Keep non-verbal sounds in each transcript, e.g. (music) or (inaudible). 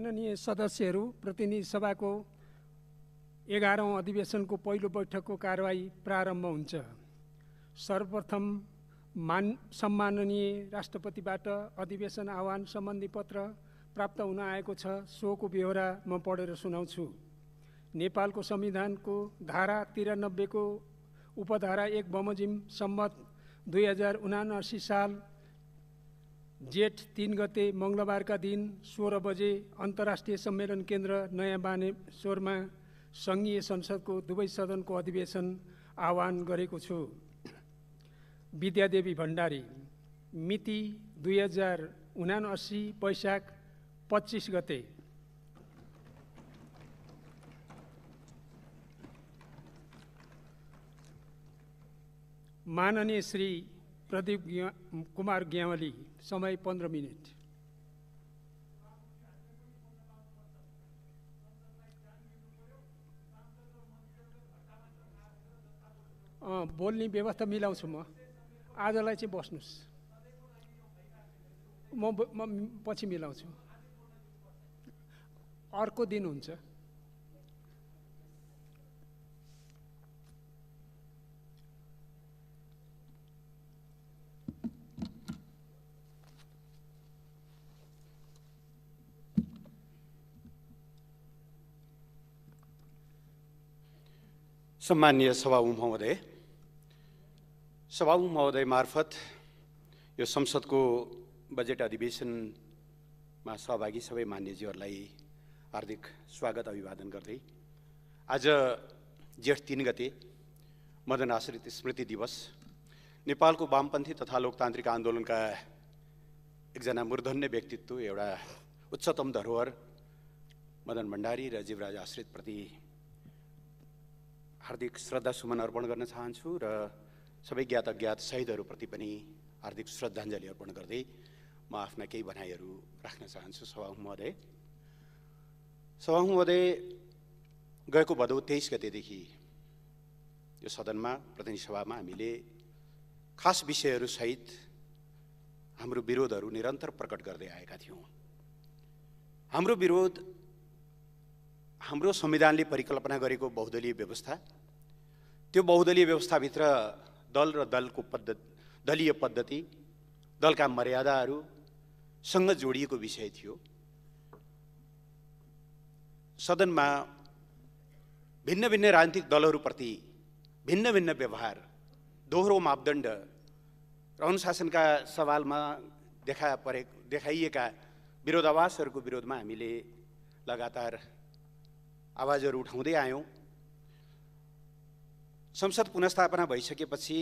माननीय सदस्यहरू प्रतिनिधि सभाको एघारौँ अधिवेशनको पहिलो बैठकको कारवाही प्रारम्भ हुन्छ सर्वप्रथम मान सम्माननीय राष्ट्रपतिबाट अधिवेशन आह्वान सम्बन्धी पत्र प्राप्त हुन आएको छ सोको बेहोरा म पढेर सुनाउँछु नेपालको संविधानको धारा तिरानब्बेको उपधारा एक बमोजिम सम्मत दुई हजार उनासी साल जेठ तिन गते मङ्गलबारका दिन सोह्र बजे अन्तर्राष्ट्रिय सम्मेलन केन्द्र नयाँ बानेश्वरमा सङ्घीय संसदको दुवै सदनको अधिवेशन आह्वान गरेको छु विद्यादेवी भण्डारी मिति दुई हजार उनासी वैशाख पच्चिस गते माननीय श्री प्रदीप कुमार ग्यावली समय पन्ध्र मिनट बोल्ने व्यवस्था मिलाउँछु म आजलाई चाहिँ बस्नुहोस् म पछि मिलाउँछु अर्को दिन हुन्छ सम्मान्य सभामुख महोदय सभामुख महोदय मार्फत यो संसदको बजेट अधिवेशनमा सहभागी सबै मान्यजीहरूलाई हार्दिक स्वागत अभिवादन गर्दै आज जेठ तिन गते मदन आश्रित स्मृति दिवस नेपालको वामपन्थी तथा लोकतान्त्रिक आन्दोलनका एकजना मूर्धन्य व्यक्तित्व एउटा उच्चतम धरोहर मदन भण्डारी र जीवराज आश्रितप्रति हार्दिक श्रद्धा सुमन अर्पण गर्न चाहन्छु र सबै ज्ञात अज्ञात शहीदहरूप्रति पनि हार्दिक श्रद्धाञ्जली अर्पण गर्दै म आफ्ना केही भनाइहरू राख्न चाहन्छु सभा सभा महोदय गएको भदौ तेइस गतेदेखि यो सदनमा प्रतिनिधि सभामा हामीले खास विषयहरूसहित हाम्रो विरोधहरू निरन्तर प्रकट गर्दै आएका थियौँ हाम्रो विरोध हाम्रो संविधानले परिकल्पना गरेको बहुदलीय व्यवस्था त्यो बहुदलीय व्यवस्थाभित्र दल र दलको पद्धति दलीय पद्धति दलका मर्यादाहरूसँग जोडिएको विषय थियो सदनमा भिन्न भिन्न राजनीतिक दलहरूप्रति भिन्न भिन्न व्यवहार दोहोरो मापदण्ड र अनुशासनका सवालमा देखा परे देखाइएका विरोधावासहरूको विरोधमा हामीले लगातार आवाजहरू उठाउँदै आयौँ संसद पुनस्थापना भइसकेपछि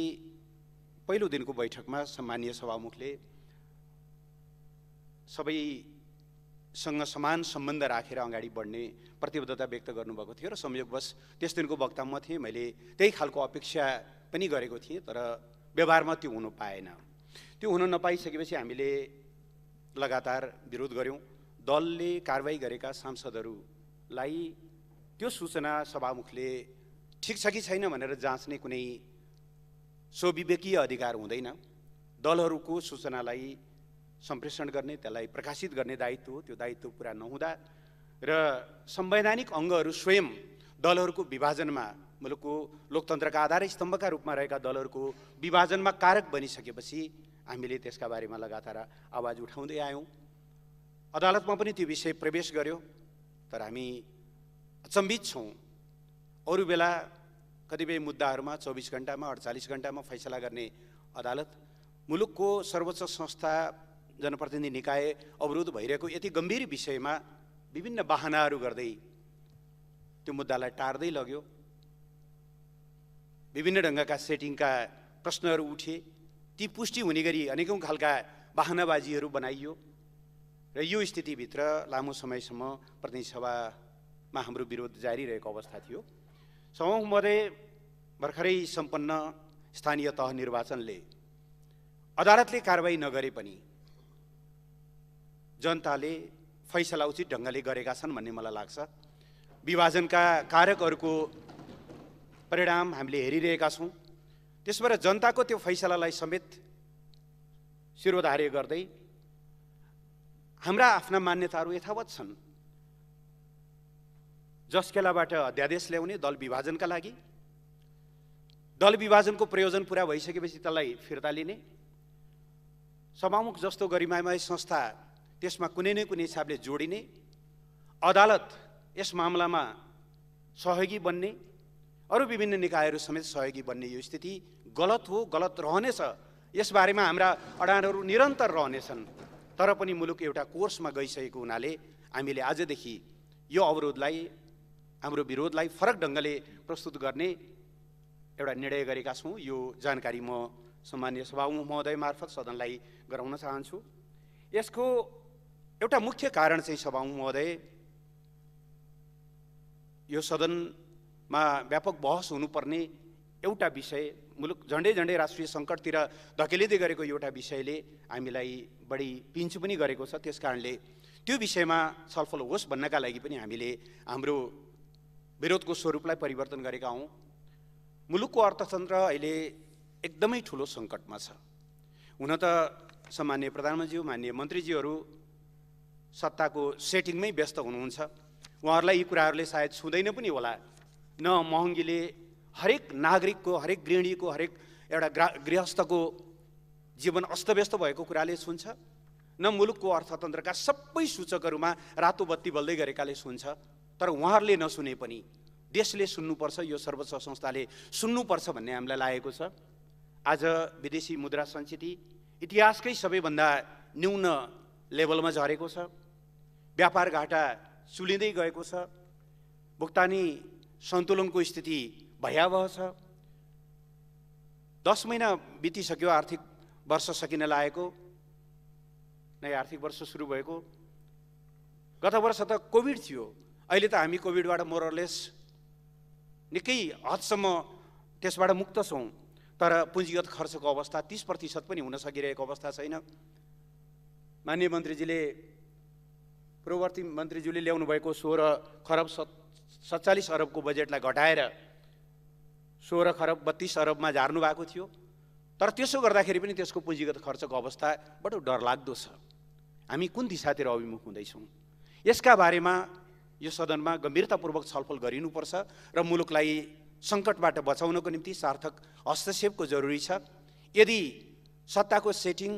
पहिलो दिनको बैठकमा सम्मानीय सभामुखले सबैसँग समान सम्बन्ध राखेर अगाडि बढ्ने प्रतिबद्धता व्यक्त गर्नुभएको थियो र संयोगवश त्यस दिनको वक्ता म थिएँ मैले त्यही खालको अपेक्षा पनि गरेको थिएँ तर व्यवहारमा त्यो हुनु पाएन त्यो हुन नपाइसकेपछि हामीले लगातार विरोध गऱ्यौँ दलले कारवाही गरेका सांसदहरूलाई त्यो सूचना सभामुखले ठिक छ कि छैन भनेर जाँच्ने कुनै स्वविवेकीय अधिकार हुँदैन दलहरूको सूचनालाई सम्प्रेषण गर्ने त्यसलाई प्रकाशित गर्ने दायित्व हो त्यो दायित्व पुरा नहुँदा र संवैधानिक अङ्गहरू स्वयं दलहरूको विभाजनमा मुलुकको लोकतन्त्रका आधार स्तम्भका रूपमा रहेका दलहरूको विभाजनमा कारक बनिसकेपछि हामीले त्यसका बारेमा लगातार आवाज उठाउँदै आयौँ अदालतमा पनि त्यो विषय प्रवेश गर्यो तर हामी अचम्बित छौँ अरू बेला कतिपय मुद्दाहरूमा चौबिस घन्टामा अडचालिस घन्टामा फैसला गर्ने अदालत मुलुकको सर्वोच्च संस्था जनप्रतिनिधि निकाय अवरोध भइरहेको यति गम्भीर विषयमा विभिन्न वाहनाहरू गर्दै त्यो मुद्दालाई टार्दै लग्यो विभिन्न ढङ्गका सेटिङका प्रश्नहरू उठे ती पुष्टि हुने गरी अनेकौँ खालका वाहनाबाजीहरू बनाइयो र यो स्थितिभित्र लामो समयसम्म प्रतिनिधि सभामा हाम्रो विरोध जारी रहेको अवस्था थियो समूहमध्ये भर्खरै सम्पन्न स्थानीय तह निर्वाचनले अदालतले कारवाही नगरे पनि जनताले फैसला उचित ढङ्गले गरेका छन् भन्ने मलाई लाग्छ विभाजनका कारकहरूको परिणाम हामीले हेरिरहेका छौँ त्यसबाट जनताको त्यो फैसलालाई समेत शिरोधार्य गर्दै हाम्रा आफ्ना मान्यताहरू यथावत छन् जसकेलाबाट अध्यादेश ल्याउने दल विभाजनका लागि दल विभाजनको प्रयोजन पुरा भइसकेपछि त्यसलाई फिर्ता लिने सभामुख जस्तो गरिमामय संस्था त्यसमा कुनै न कुनै हिसाबले जोडिने अदालत यस मामलामा सहयोगी बन्ने अरू विभिन्न निकायहरू समेत सहयोगी बन्ने यो स्थिति गलत हो गलत रहनेछ यसबारेमा हाम्रा अडानहरू निरन्तर रहनेछन् तर पनि मुलुक एउटा कोर्समा गइसकेको हुनाले हामीले आजदेखि यो अवरोधलाई हाम्रो विरोधलाई फरक ढङ्गले प्रस्तुत गर्ने एउटा निर्णय गरेका छौँ यो जानकारी म सम्मान्य सभामुख महोदय मार्फत सदनलाई गराउन चाहन्छु यसको एउटा मुख्य कारण चाहिँ सभामुख महोदय यो सदनमा व्यापक बहस हुनुपर्ने एउटा विषय मुलुक झन्डै झन्डै राष्ट्रिय सङ्कटतिर धकेलिँदै गरेको एउटा विषयले हामीलाई बढी पिन्चु पनि गरेको छ त्यस कारणले त्यो विषयमा छलफल होस् भन्नका लागि पनि हामीले हाम्रो विरोधको स्वरूपलाई परिवर्तन गरेका हौँ मुलुकको अर्थतन्त्र अहिले एकदमै ठुलो सङ्कटमा छ हुन त सामान्य प्रधानमन्त्रीज्यू मान्य मन्त्रीज्यूहरू सत्ताको सेटिङमै व्यस्त हुनुहुन्छ उहाँहरूलाई यी कुराहरूले सायद छुँदैन पनि होला न महँगीले हरेक नागरिकको हरेक गृहिणीको हरेक एउटा ग्रा गृहस्थको जीवन अस्तव्यस्त भएको कुराले सुन्छ न मुलुकको अर्थतन्त्रका सबै सूचकहरूमा रातो बत्ती बल्दै गरेकाले सुन्छ तर उहाँहरूले नसुने पनि देशले सुन्नुपर्छ यो सर्वोच्च संस्थाले सुन्नुपर्छ भन्ने हामीलाई लागेको छ आज विदेशी मुद्रा संस्कृति इतिहासकै सबैभन्दा न्यून लेभलमा झरेको छ व्यापार घाटा चुलिँदै गएको छ भुक्तानी सन्तुलनको स्थिति भयावह छ दस महिना बितिसक्यो आर्थिक वर्ष सकिन लागेको नयाँ आर्थिक वर्ष सुरु भएको गत वर्ष त कोभिड थियो अहिले त हामी कोभिडबाट मोरलेस निकै हदसम्म त्यसबाट मुक्त छौँ तर पुँजीगत खर्चको अवस्था तिस प्रतिशत पनि हुन सकिरहेको अवस्था छैन मान्य मन्त्रीजीले पूर्ववर्ती मन्त्रीज्यूले ल्याउनु भएको सोह्र खरब सत् सत्तालिस अरबको बजेटलाई घटाएर सोह्र खरब बत्तिस अरबमा झार्नु भएको थियो तर त्यसो गर्दाखेरि पनि त्यसको पुँजीगत खर्चको अवस्था बडो डरलाग्दो छ हामी कुन दिशातिर अभिमुख हुँदैछौँ यसका बारेमा यो सदनमा गम्भीरतापूर्वक छलफल गरिनुपर्छ र मुलुकलाई सङ्कटबाट बचाउनको निम्ति सार्थक हस्तक्षेपको जरुरी छ यदि सत्ताको सेटिङ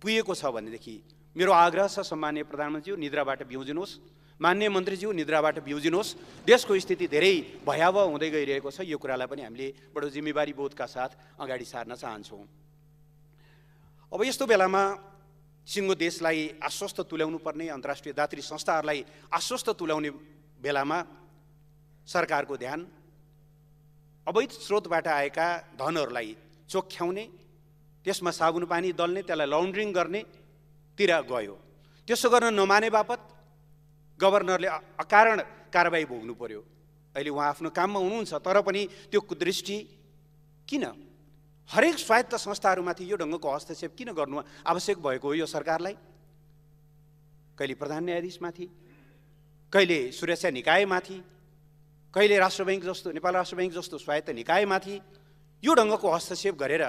पुगेको छ भनेदेखि मेरो आग्रह छ सम्मान्य प्रधानमन्त्रीज्यू निद्राबाट बिउजिनुहोस् मान्य मन्त्रीज्यू निद्राबाट बिउजिनुहोस् देशको स्थिति धेरै भयावह हुँदै गइरहेको छ यो कुरालाई पनि हामीले बडो जिम्मेवारी बोधका साथ अगाडि सार्न चाहन्छौँ अब यस्तो बेलामा सिङ्गो देशलाई आश्वस्त तुल्याउनु पर्ने अन्तर्राष्ट्रिय दात्री संस्थाहरूलाई आश्वस्त तुल्याउने बेलामा सरकारको ध्यान अवैध स्रोतबाट आएका धनहरूलाई चोख्याउने त्यसमा साबुन पानी दल्ने त्यसलाई गर्ने तिर गयो त्यसो गर्न नमाने बापत गभर्नरले अकारण कारवाही भोग्नु पर्यो अहिले उहाँ आफ्नो काममा हुनुहुन्छ तर पनि त्यो कुदृष्टि किन हरेक स्वायत्त संस्थाहरूमाथि यो ढङ्गको हस्तक्षेप किन गर्नु आवश्यक भएको हो यो सरकारलाई कहिले प्रधान न्यायाधीशमाथि कहिले सुरक्षा निकायमाथि कहिले राष्ट्र ब्याङ्क जस्तो नेपाल राष्ट्र ब्याङ्क जस्तो स्वायत्त निकायमाथि यो ढङ्गको हस्तक्षेप गरेर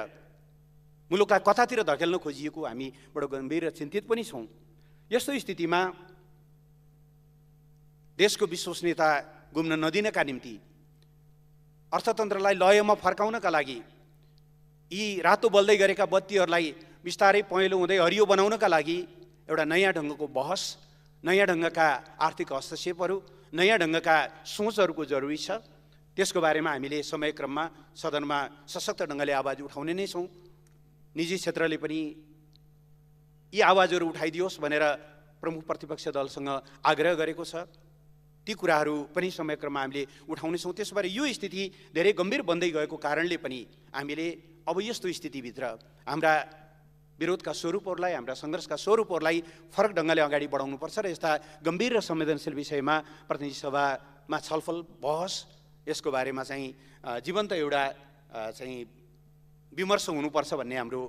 मुलुकलाई कतातिर धकेल्न खोजिएको हामी बडो गम्भीर र चिन्तित पनि छौँ यस्तो स्थितिमा देशको विश्वसनीयता गुम्न नदिनका निम्ति अर्थतन्त्रलाई लयमा फर्काउनका लागि यी रातो बल्दै गरेका बत्तीहरूलाई बिस्तारै पहेँलो हुँदै हरियो बनाउनका लागि एउटा नयाँ ढङ्गको बहस नयाँ ढङ्गका आर्थिक हस्तक्षेपहरू नयाँ ढङ्गका सोचहरूको जरुरी छ त्यसको बारेमा हामीले समयक्रममा सदनमा सशक्त ढङ्गले आवाज उठाउने नै छौँ निजी क्षेत्रले पनि यी आवाजहरू उठाइदियोस् भनेर प्रमुख प्रतिपक्ष दलसँग आग्रह गरेको छ ती कुराहरू पनि समयक्रममा हामीले उठाउनेछौँ त्यसबारे यो स्थिति धेरै गम्भीर बन्दै गएको कारणले पनि हामीले अब यस्तो स्थितिभित्र हाम्रा विरोधका स्वरूपहरूलाई हाम्रा सङ्घर्षका स्वरूपहरूलाई फरक ढङ्गले अगाडि बढाउनुपर्छ र यस्ता गम्भीर र संवेदनशील विषयमा प्रतिनिधि सभामा छलफल बहस यसको बारेमा चाहिँ जीवन्त एउटा चाहिँ विमर्श हुनुपर्छ भन्ने हाम्रो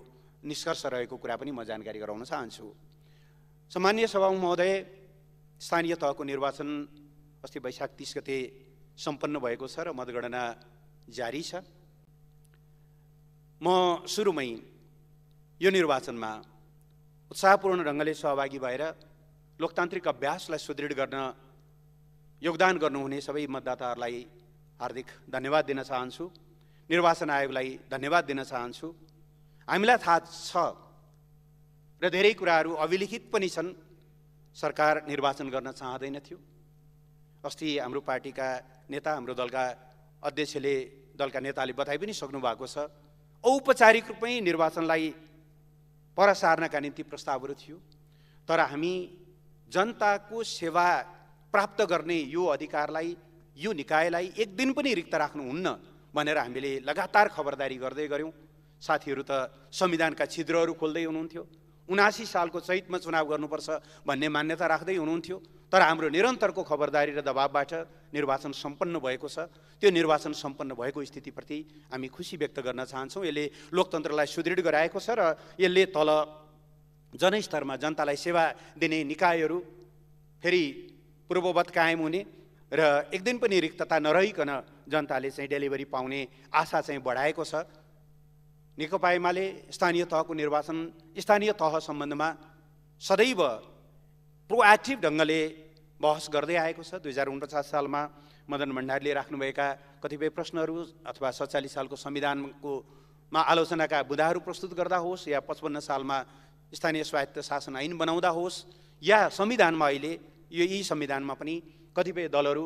निष्कर्ष रहेको कुरा पनि म जानकारी गराउन चाहन्छु सामान्य सभा महोदय स्थानीय तहको निर्वाचन अस्ति वैशाख तिस गते सम्पन्न भएको छ र मतगणना जारी छ म सुरुमै यो निर्वाचनमा उत्साहपूर्ण ढङ्गले सहभागी भएर लोकतान्त्रिक अभ्यासलाई सुदृढ गर्न योगदान गर्नुहुने सबै मतदाताहरूलाई हार्दिक धन्यवाद दिन चाहन्छु निर्वाचन आयोगलाई धन्यवाद दिन चाहन्छु हामीलाई थाहा छ र धेरै कुराहरू अभिलिखित पनि छन् सरकार निर्वाचन गर्न चाहँदैन थियो अस्ति हाम्रो पार्टीका नेता हाम्रो दलका अध्यक्षले दलका नेताले बताइ पनि सक्नु भएको छ औपचारिक रूपमै निर्वाचनलाई पर सार्नका निम्ति प्रस्तावहरू थियो तर हामी जनताको सेवा प्राप्त गर्ने यो अधिकारलाई यो निकायलाई एक दिन पनि रिक्त राख्नुहुन्न भनेर हामीले लगातार खबरदारी गर्दै गऱ्यौँ साथीहरू त संविधानका छिद्रहरू खोल्दै हुनुहुन्थ्यो उनासी सालको चैतमा चुनाव गर्नुपर्छ भन्ने मान्यता राख्दै हुनुहुन्थ्यो तर हाम्रो निरन्तरको खबरदारी र दबावबाट निर्वाचन सम्पन्न भएको छ त्यो निर्वाचन सम्पन्न भएको स्थितिप्रति हामी खुसी व्यक्त गर्न चाहन्छौँ यसले लोकतन्त्रलाई सुदृढ गराएको छ र यसले तल जनस्तरमा जनतालाई सेवा दिने निकायहरू फेरि पूर्ववत कायम हुने र एक दिन पनि रिक्तता नरहिकन जनताले चाहिँ डेलिभरी पाउने आशा चाहिँ बढाएको छ नेकपा एमाले स्थानीय तहको निर्वाचन स्थानीय तह सम्बन्धमा सदैव प्रोएक्टिभ ढङ्गले बहस गर्दै आएको छ दुई हजार उनपचास सालमा मदन भण्डारीले राख्नुभएका कतिपय प्रश्नहरू अथवा सत्तालिस सालको संविधानको मा आलोचनाका बुदाहरू प्रस्तुत गर्दा होस् या पचपन्न सालमा स्थानीय स्वायत्त शासन ऐन बनाउँदा होस् या संविधानमा अहिले यो यी संविधानमा पनि कतिपय दलहरू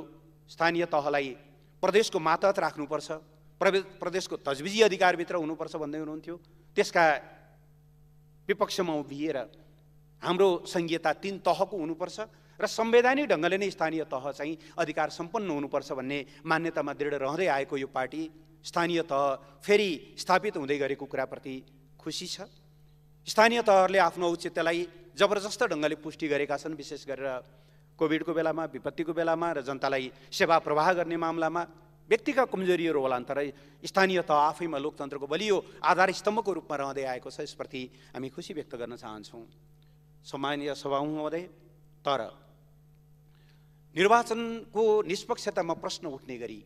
स्थानीय तहलाई प्रदेशको मातहत राख्नुपर्छ प्रदेशको तजविजी अधिकारभित्र हुनुपर्छ भन्दै हुनुहुन्थ्यो त्यसका विपक्षमा उभिएर हाम्रो सङ्घीयता तिन तहको हुनुपर्छ र संवैधानिक ढङ्गले नै स्थानीय तह चाहिँ अधिकार सम्पन्न हुनुपर्छ भन्ने मान्यतामा दृढ रहँदै आएको यो पार्टी स्थानीय तह फेरि स्थापित हुँदै गरेको कुराप्रति खुसी छ स्थानीय तहहरूले आफ्नो औचित्यलाई जबरजस्त ढङ्गले पुष्टि गरेका छन् विशेष गरेर कोभिडको बेलामा विपत्तिको बेलामा र जनतालाई सेवा प्रवाह गर्ने मामलामा व्यक्तिका कमजोरीहरू होला तर स्थानीय तह आफैमा लोकतन्त्रको बलियो आधार स्तम्भको रूपमा रहँदै आएको छ यसप्रति हामी खुसी व्यक्त गर्न चाहन्छौँ सम्मानीय सभामुहदय तर निर्वाचनको निष्पक्षतामा प्रश्न उठ्ने गरी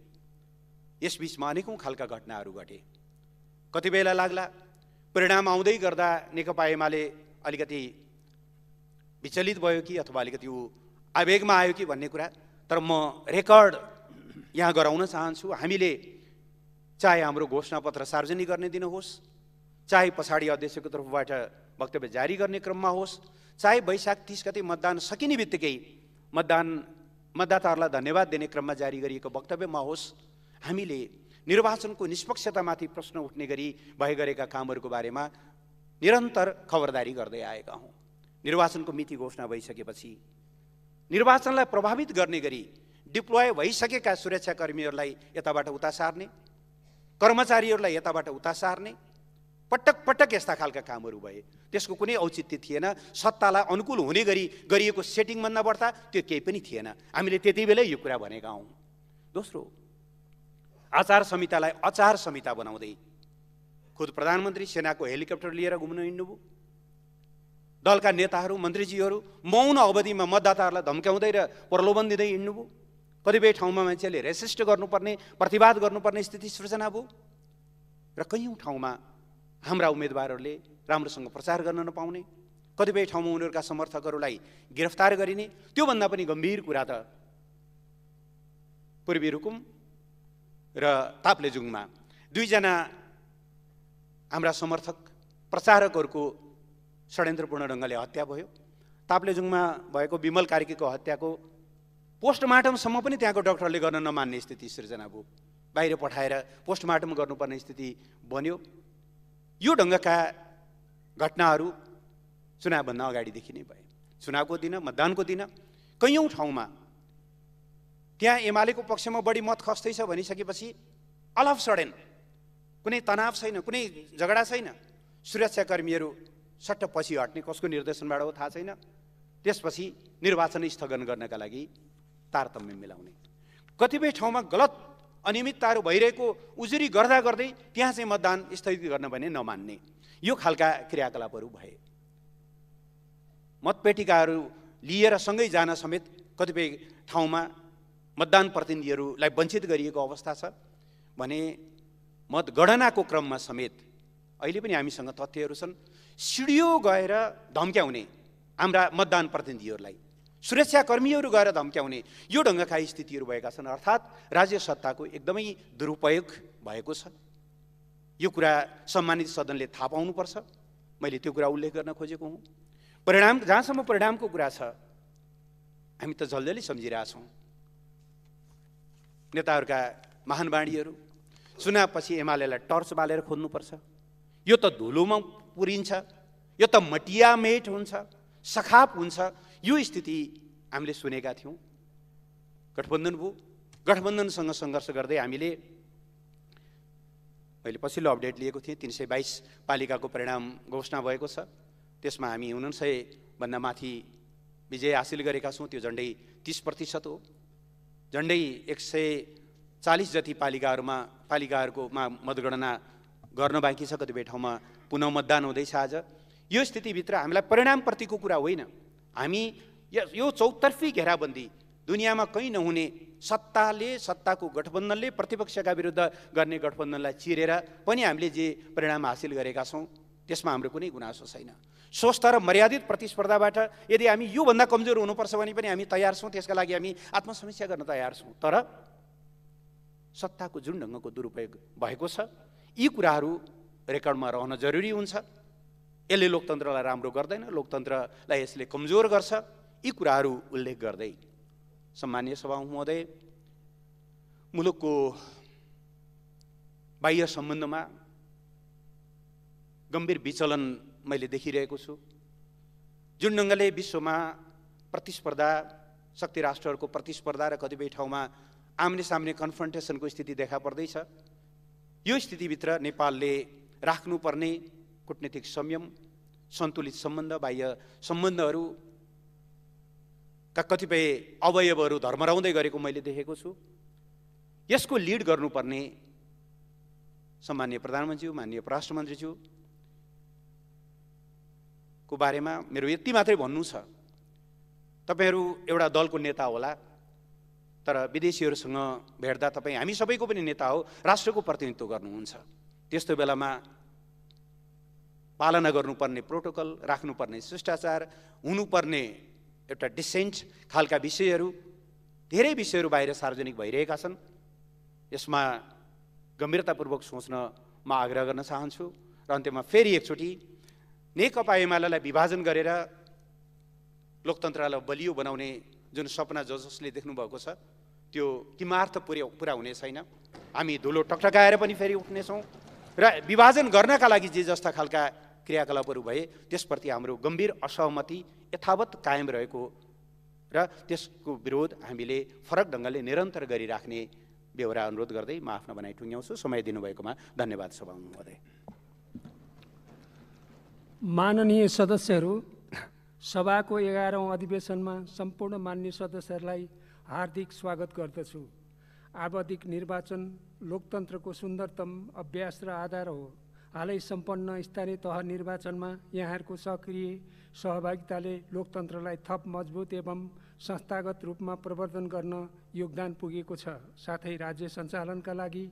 यसबिचमा अनेकौँ खालका घटनाहरू घटे कति बेला लाग्ला परिणाम आउँदै गर्दा नेकपा एमाले अलिकति विचलित भयो कि अथवा अलिकति ऊ आवेगमा आयो कि भन्ने कुरा तर म रेकर्ड यहाँ गराउन चाहन्छु हामीले चाहे हाम्रो घोषणापत्र सार्वजनिक गर्ने दिन होस् चाहे पछाडि अध्यक्षको तर्फबाट वक्तव्य जारी गर्ने क्रममा होस् चाहे वैशाख तिस गते मतदान सकिने बित्तिकै मतदान मतदाताहरूलाई धन्यवाद दिने क्रममा जारी गरिएको वक्तव्यमा होस् हामीले निर्वाचनको निष्पक्षतामाथि प्रश्न उठ्ने गरी भए गरेका कामहरूको बारेमा निरन्तर खबरदारी गर्दै आएका हौँ निर्वाचनको मिति घोषणा भइसकेपछि निर्वाचनलाई प्रभावित गर्ने गरी डिप्लोय भइसकेका सुरक्षाकर्मीहरूलाई यताबाट उता सार्ने कर्मचारीहरूलाई यताबाट उता सार्ने पटक पटक यस्ता खालका कामहरू भए त्यसको कुनै औचित्य थिएन सत्तालाई अनुकूल हुने गरी गरिएको सेटिङमा नबढ्दा त्यो केही पनि थिएन हामीले त्यति बेलै यो कुरा भनेका हौँ दोस्रो आचार संहितालाई अचार संहिता बनाउँदै खुद प्रधानमन्त्री सेनाको हेलिकप्टर लिएर घुम्न हिँड्नुभयो दलका नेताहरू मन्त्रीजीहरू मौन अवधिमा मतदाताहरूलाई धम्क्याउँदै र प्रलोभन दिँदै हिँड्नुभयो कतिपय ठाउँमा मान्छेले रेसिस्ट गर्नुपर्ने प्रतिवाद गर्नुपर्ने स्थिति सृजना भयो र कैयौँ ठाउँमा हाम्रा उम्मेदवारहरूले राम्रोसँग प्रचार गर्न नपाउने कतिपय ठाउँमा उनीहरूका समर्थकहरूलाई गिरफ्तार गरिने त्योभन्दा पनि गम्भीर कुरा त पूर्वी रुकुम र ताप्लेजुङमा दुईजना हाम्रा समर्थक प्रचारकहरूको षड्यन्त्रपूर्ण ढङ्गले हत्या भयो ताप्लेजुङमा भएको विमल कार्कीको हत्याको पोस्टमार्टमसम्म पनि त्यहाँको डक्टरले गर्न नमान्ने स्थिति सृजना भयो बाहिर पठाएर पोस्टमार्टम गर्नुपर्ने स्थिति बन्यो यो ढङ्गका घटनाहरू चुनावभन्दा अगाडिदेखि नै भए चुनावको दिन मतदानको दिन कैयौँ ठाउँमा त्यहाँ एमालेको पक्षमा बढी मत खस्दैछ भनिसकेपछि अलफ सडेन कुनै तनाव छैन कुनै झगडा छैन सुरक्षाकर्मीहरू सट्ट पछि हट्ने कसको निर्देशनबाट हो थाहा छैन त्यसपछि निर्वाचन स्थगन गर्नका लागि तारतम्य मिलाउने कतिपय ठाउँमा गलत अनियमितताहरू भइरहेको उजुरी गर्दा गर्दै त्यहाँ चाहिँ मतदान स्थगित गर्न भने नमान्ने यो खालका क्रियाकलापहरू भए मतपेटिकाहरू लिएर सँगै जान समेत कतिपय ठाउँमा मतदान प्रतिनिधिहरूलाई वञ्चित गरिएको अवस्था छ भने मतगणनाको क्रममा समेत अहिले पनि हामीसँग तथ्यहरू छन् सिडियो गएर धम्क्याउने हाम्रा मतदान प्रतिनिधिहरूलाई सुरक्षाकर्मीहरू गएर धम्क्याउने यो ढङ्गका स्थितिहरू भएका छन् अर्थात् राज्य सत्ताको एकदमै दुरुपयोग भएको छ यो कुरा सम्मानित सदनले थाहा पाउनुपर्छ मैले त्यो कुरा उल्लेख गर्न खोजेको हुँ परिणाम जहाँसम्म परिणामको कुरा छ हामी त झल्झली सम्झिरहेछौँ नेताहरूका महान बाणीहरू चुनावपछि एमालेलाई टर्च बालेर खोज्नुपर्छ यो त धुलोमा पुरिन्छ यो त मटियामेट हुन्छ सखाप हुन्छ यो स्थिति हामीले सुनेका थियौँ गठबन्धन भयो गठबन्धनसँग सङ्घर्ष गर्दै हामीले मैले पछिल्लो अपडेट लिएको थिएँ तिन सय बाइस पालिकाको परिणाम घोषणा भएको छ त्यसमा हामी उन सयभन्दा माथि विजय हासिल गरेका छौँ त्यो झन्डै तिस प्रतिशत हो झन्डै एक सय चालिस जति पालिकाहरूमा पालिकाहरूकोमा मतगणना गर्न बाँकी छ कतिपय ठाउँमा पुनः मतदान हुँदैछ आज यो स्थितिभित्र हामीलाई परिणामप्रतिको कुरा होइन हामी यो चौतर्फी घेराबन्दी दुनियाँमा कहीँ नहुने सत्ताले सत्ताको गठबन्धनले प्रतिपक्षका विरुद्ध गर्ने गठबन्धनलाई चिरेर पनि हामीले जे परिणाम हासिल गरेका छौँ त्यसमा हाम्रो कुनै गुनासो छैन स्वस्थ र मर्यादित प्रतिस्पर्धाबाट यदि हामी योभन्दा कमजोर हुनुपर्छ भने पनि हामी तयार छौँ त्यसका लागि हामी आत्मसमीक्षा गर्न तयार छौँ तर सत्ताको जुन ढङ्गको दुरुपयोग भएको छ यी कुराहरू रेकर्डमा रहन जरुरी हुन्छ यसले लोकतन्त्रलाई राम्रो गर्दैन लोकतन्त्रलाई यसले कमजोर गर्छ यी कुराहरू उल्लेख गर्दै सम्मान्य सभा महोदय मुलुकको बाह्य सम्बन्धमा गम्भीर विचलन मैले देखिरहेको छु जुन ढङ्गले विश्वमा प्रतिस्पर्धा शक्ति राष्ट्रहरूको प्रतिस्पर्धा र कतिपय ठाउँमा आम्ने सामने कन्फ्रन्टेसनको स्थिति देखा पर्दैछ यो स्थितिभित्र नेपालले राख्नुपर्ने कूटनीतिक संयम सन्तुलित सम्बन्ध बाह्य सम्बन्धहरूका कतिपय अवयवहरू धर्मराउँदै गरेको मैले देखेको छु यसको लिड गर्नुपर्ने सम्मान्य प्रधानमन्त्री मान्य परराष्ट्रमन्त्रीज्यू को बारेमा मेरो यति मात्रै भन्नु छ तपाईँहरू एउटा दलको नेता होला तर विदेशीहरूसँग भेट्दा तपाईँ हामी सबैको पनि नेता हो राष्ट्रको प्रतिनिधित्व गर्नुहुन्छ त्यस्तो बेलामा पालना गर्नुपर्ने प्रोटोकल राख्नुपर्ने शिष्टाचार हुनुपर्ने एउटा डिसेन्ट खालका विषयहरू धेरै विषयहरू बाहिर सार्वजनिक भइरहेका छन् यसमा गम्भीरतापूर्वक सोच्न म आग्रह गर्न चाहन्छु र अन्त्यमा फेरि एकचोटि नेकपा एमालेलाई विभाजन गरेर लोकतन्त्रलाई बलियो बनाउने जुन सपना ज जसले देख्नुभएको छ त्यो किमार्थ पुर्या पुरा हुने छैन हामी धुलो टकटकाएर पनि फेरि उठ्नेछौँ र विभाजन गर्नका लागि जे जस्ता खालका क्रियाकलापहरू भए त्यसप्रति हाम्रो गम्भीर असहमति यथावत कायम रहेको र त्यसको विरोध हामीले फरक ढङ्गले निरन्तर गरिराख्ने बेहोरा अनुरोध गर्दै म आफ्नो भनाइ टुङ्ग्याउँछु समय दिनुभएकोमा धन्यवाद सभा महोदय माननीय सदस्यहरू सभाको एघारौँ अधिवेशनमा सम्पूर्ण मान्य सदस्यहरूलाई हार्दिक स्वागत गर्दछु आवधिक निर्वाचन लोकतन्त्रको सुन्दरतम अभ्यास र आधार हो हालै सम्पन्न स्थानीय तह निर्वाचनमा यहाँहरूको सक्रिय सहभागिताले लोकतन्त्रलाई थप मजबुत एवं संस्थागत रूपमा प्रवर्धन गर्न योगदान पुगेको छ साथै राज्य सञ्चालनका लागि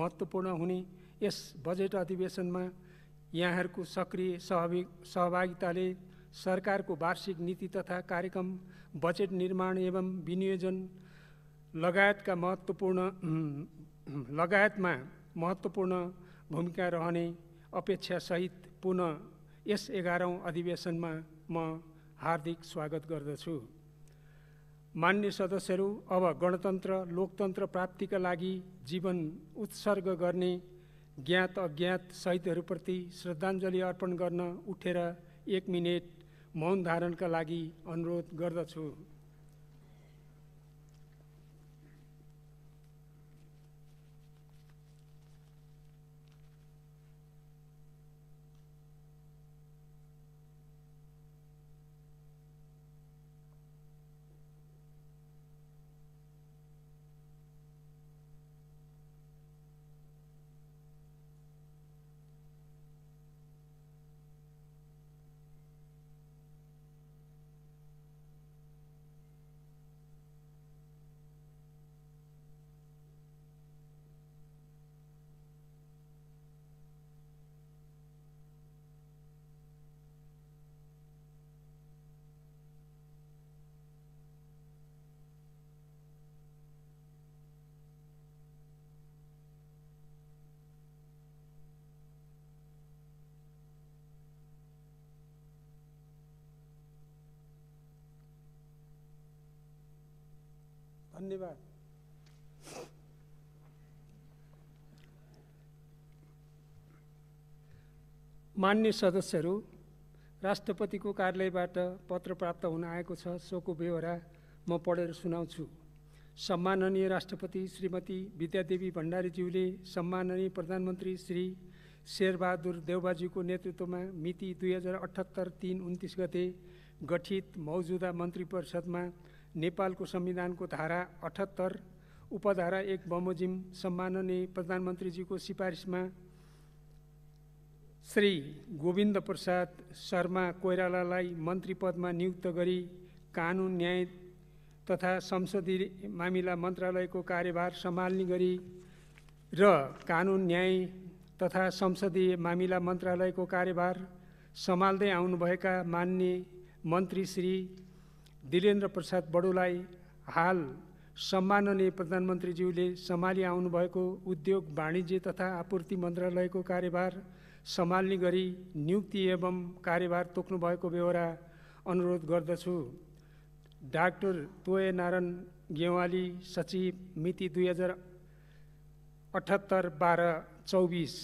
महत्त्वपूर्ण हुने यस बजेट अधिवेशनमा यहाँहरूको सक्रिय सहभि सहभागिताले सरकारको वार्षिक नीति तथा कार्यक्रम बजेट निर्माण एवं विनियोजन लगायतका महत्त्वपूर्ण लगायतमा महत्त्वपूर्ण भूमिका रहने अपेक्षासहित पुनः यस एघारौँ अधिवेशनमा म हार्दिक स्वागत गर्दछु मान्य सदस्यहरू अब गणतन्त्र लोकतन्त्र प्राप्तिका लागि जीवन उत्सर्ग गर्ने ज्ञात अज्ञात शहीदहरूप्रति श्रद्धाञ्जली अर्पण गर्न उठेर एक मिनेट मौन धारणका लागि अनुरोध गर्दछु धन्यवाद मान्य सदस्यहरू राष्ट्रपतिको कार्यालयबाट पत्र प्राप्त हुन आएको छ सोको बेहोरा म पढेर सुनाउँछु सम्माननीय राष्ट्रपति श्रीमती विद्यादेवी भण्डारीज्यूले सम्माननीय प्रधानमन्त्री श्री शेरबहादुर देवबाज्यूको नेतृत्वमा मिति दुई हजार अठहत्तर तिन उन्तिस गते गठित मौजुदा मन्त्री परिषदमा नेपालको संविधानको धारा अठहत्तर उपधारा एक बमोजिम सम्माननीय प्रधानमन्त्रीजीको सिफारिसमा श्री गोविन्द प्रसाद शर्मा कोइरालालाई मन्त्री पदमा नियुक्त गरी कानुन न्याय तथा संसदीय मामिला मन्त्रालयको कार्यभार सम्हाल्ने गरी र कानुन न्याय तथा संसदीय मामिला मन्त्रालयको कार्यभार सम्हाल्दै आउनुभएका मान्य मन्त्री श्री दिलेन्द्र प्रसाद बडोलाई हाल सम्माननीय प्रधानमन्त्रीज्यूले सम्हाली आउनुभएको उद्योग वाणिज्य तथा आपूर्ति मन्त्रालयको कार्यभार सम्हाल्ने गरी नियुक्ति एवं कार्यभार तोक्नुभएको बेहोरा अनुरोध गर्दछु डाक्टर तोय नारायण गेवाली सचिव मिति दुई हजार अठहत्तर बाह्र चौबिस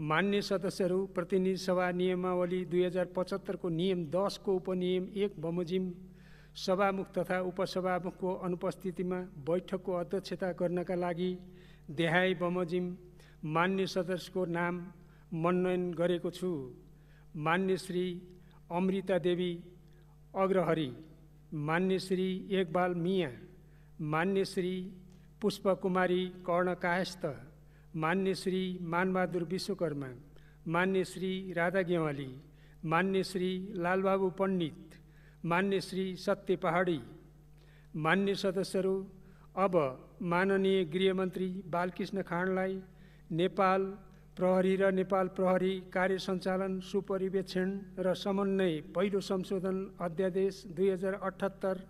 मान्य सदस्यहरू प्रतिनिधि सभा नियमावली दुई हजार पचहत्तरको नियम दसको उपनियम एक बमोजिम सभामुख तथा उपसभामुखको अनुपस्थितिमा बैठकको अध्यक्षता गर्नका लागि देहाय बमोजिम मान्य सदस्यको नाम मनोनयन गरेको छु मान्य श्री अमृता देवी अग्रहरी मान्य श्री एकबाल मिया मान्य श्री पुष्पकुमारी कर्ण मान्य श्री मानबहादुर विश्वकर्मा मान्य श्री राधा गेवाली मान्य श्री लालबाबु पण्डित मान्य श्री सत्य पहाडी मान्य सदस्यहरू अब माननीय गृहमन्त्री बालकृष्ण खाँडलाई नेपाल प्रहरी र नेपाल प्रहरी कार्य सञ्चालन सुपरिवेक्षण र समन्वय पहिलो संशोधन अध्यादेश दुई हजार अठहत्तर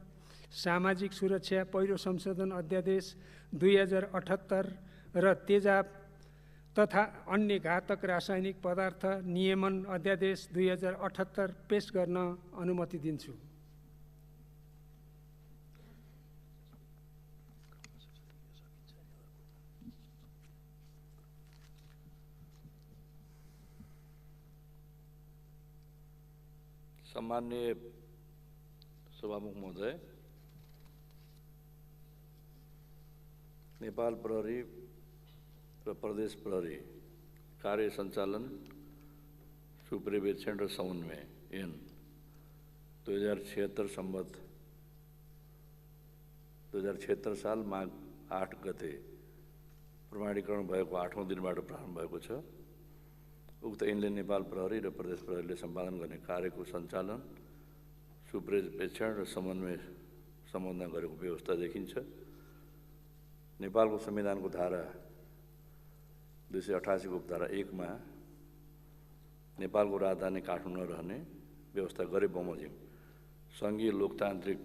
सामाजिक सुरक्षा पहिलो संशोधन अध्यादेश दुई हजार अठहत्तर र तेजाब तथा अन्य घातक रासायनिक पदार्थ नियमन अध्यादेश दुई हजार अठहत्तर पेस गर्न अनुमति दिन्छु सामान्य सभामुख महोदय नेपाल प्रहरी र प्रदेश प्रहरी कार्य सञ्चालन सुपर्यवेक्षण र समन्वय एन दुई हजार छिहत्तर सम्बत दुई हजार छिहत्तर साल माघ आठ गते प्रमाणीकरण भएको आठौँ दिनबाट प्रारम्भ भएको छ उक्त यिनले नेपाल प्रहरी र प्रदेश प्रहरीले सम्पादन गर्ने कार्यको सञ्चालन सुपरिवेक्षण र समन्वय सम्बन्ध गरेको व्यवस्था देखिन्छ नेपालको संविधानको धारा दुई सय अठासीको उपधारा एकमा नेपालको राजधानी काठमाडौँ रहने व्यवस्था गरे बमोजिम सङ्घीय लोकतान्त्रिक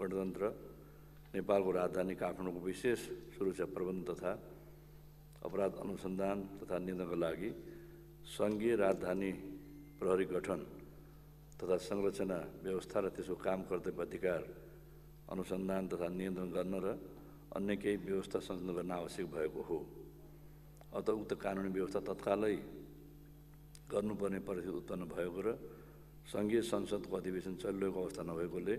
गणतन्त्र नेपालको राजधानी काठमाडौँको विशेष सुरक्षा प्रबन्ध तथा अपराध अनुसन्धान तथा नियन्त्रणका लागि सङ्घीय राजधानी प्रहरी गठन तथा संरचना व्यवस्था र त्यसको काम कर्तव्य अधिकार अनुसन्धान तथा नियन्त्रण गर्न र अन्य केही व्यवस्था सञ्चालन गर्न आवश्यक भएको हो अत उक्त कानुनी व्यवस्था तत्कालै गर्नुपर्ने परिस्थिति उत्पन्न भएको र सङ्घीय संसदको अधिवेशन चलिरहेको अवस्था नभएकोले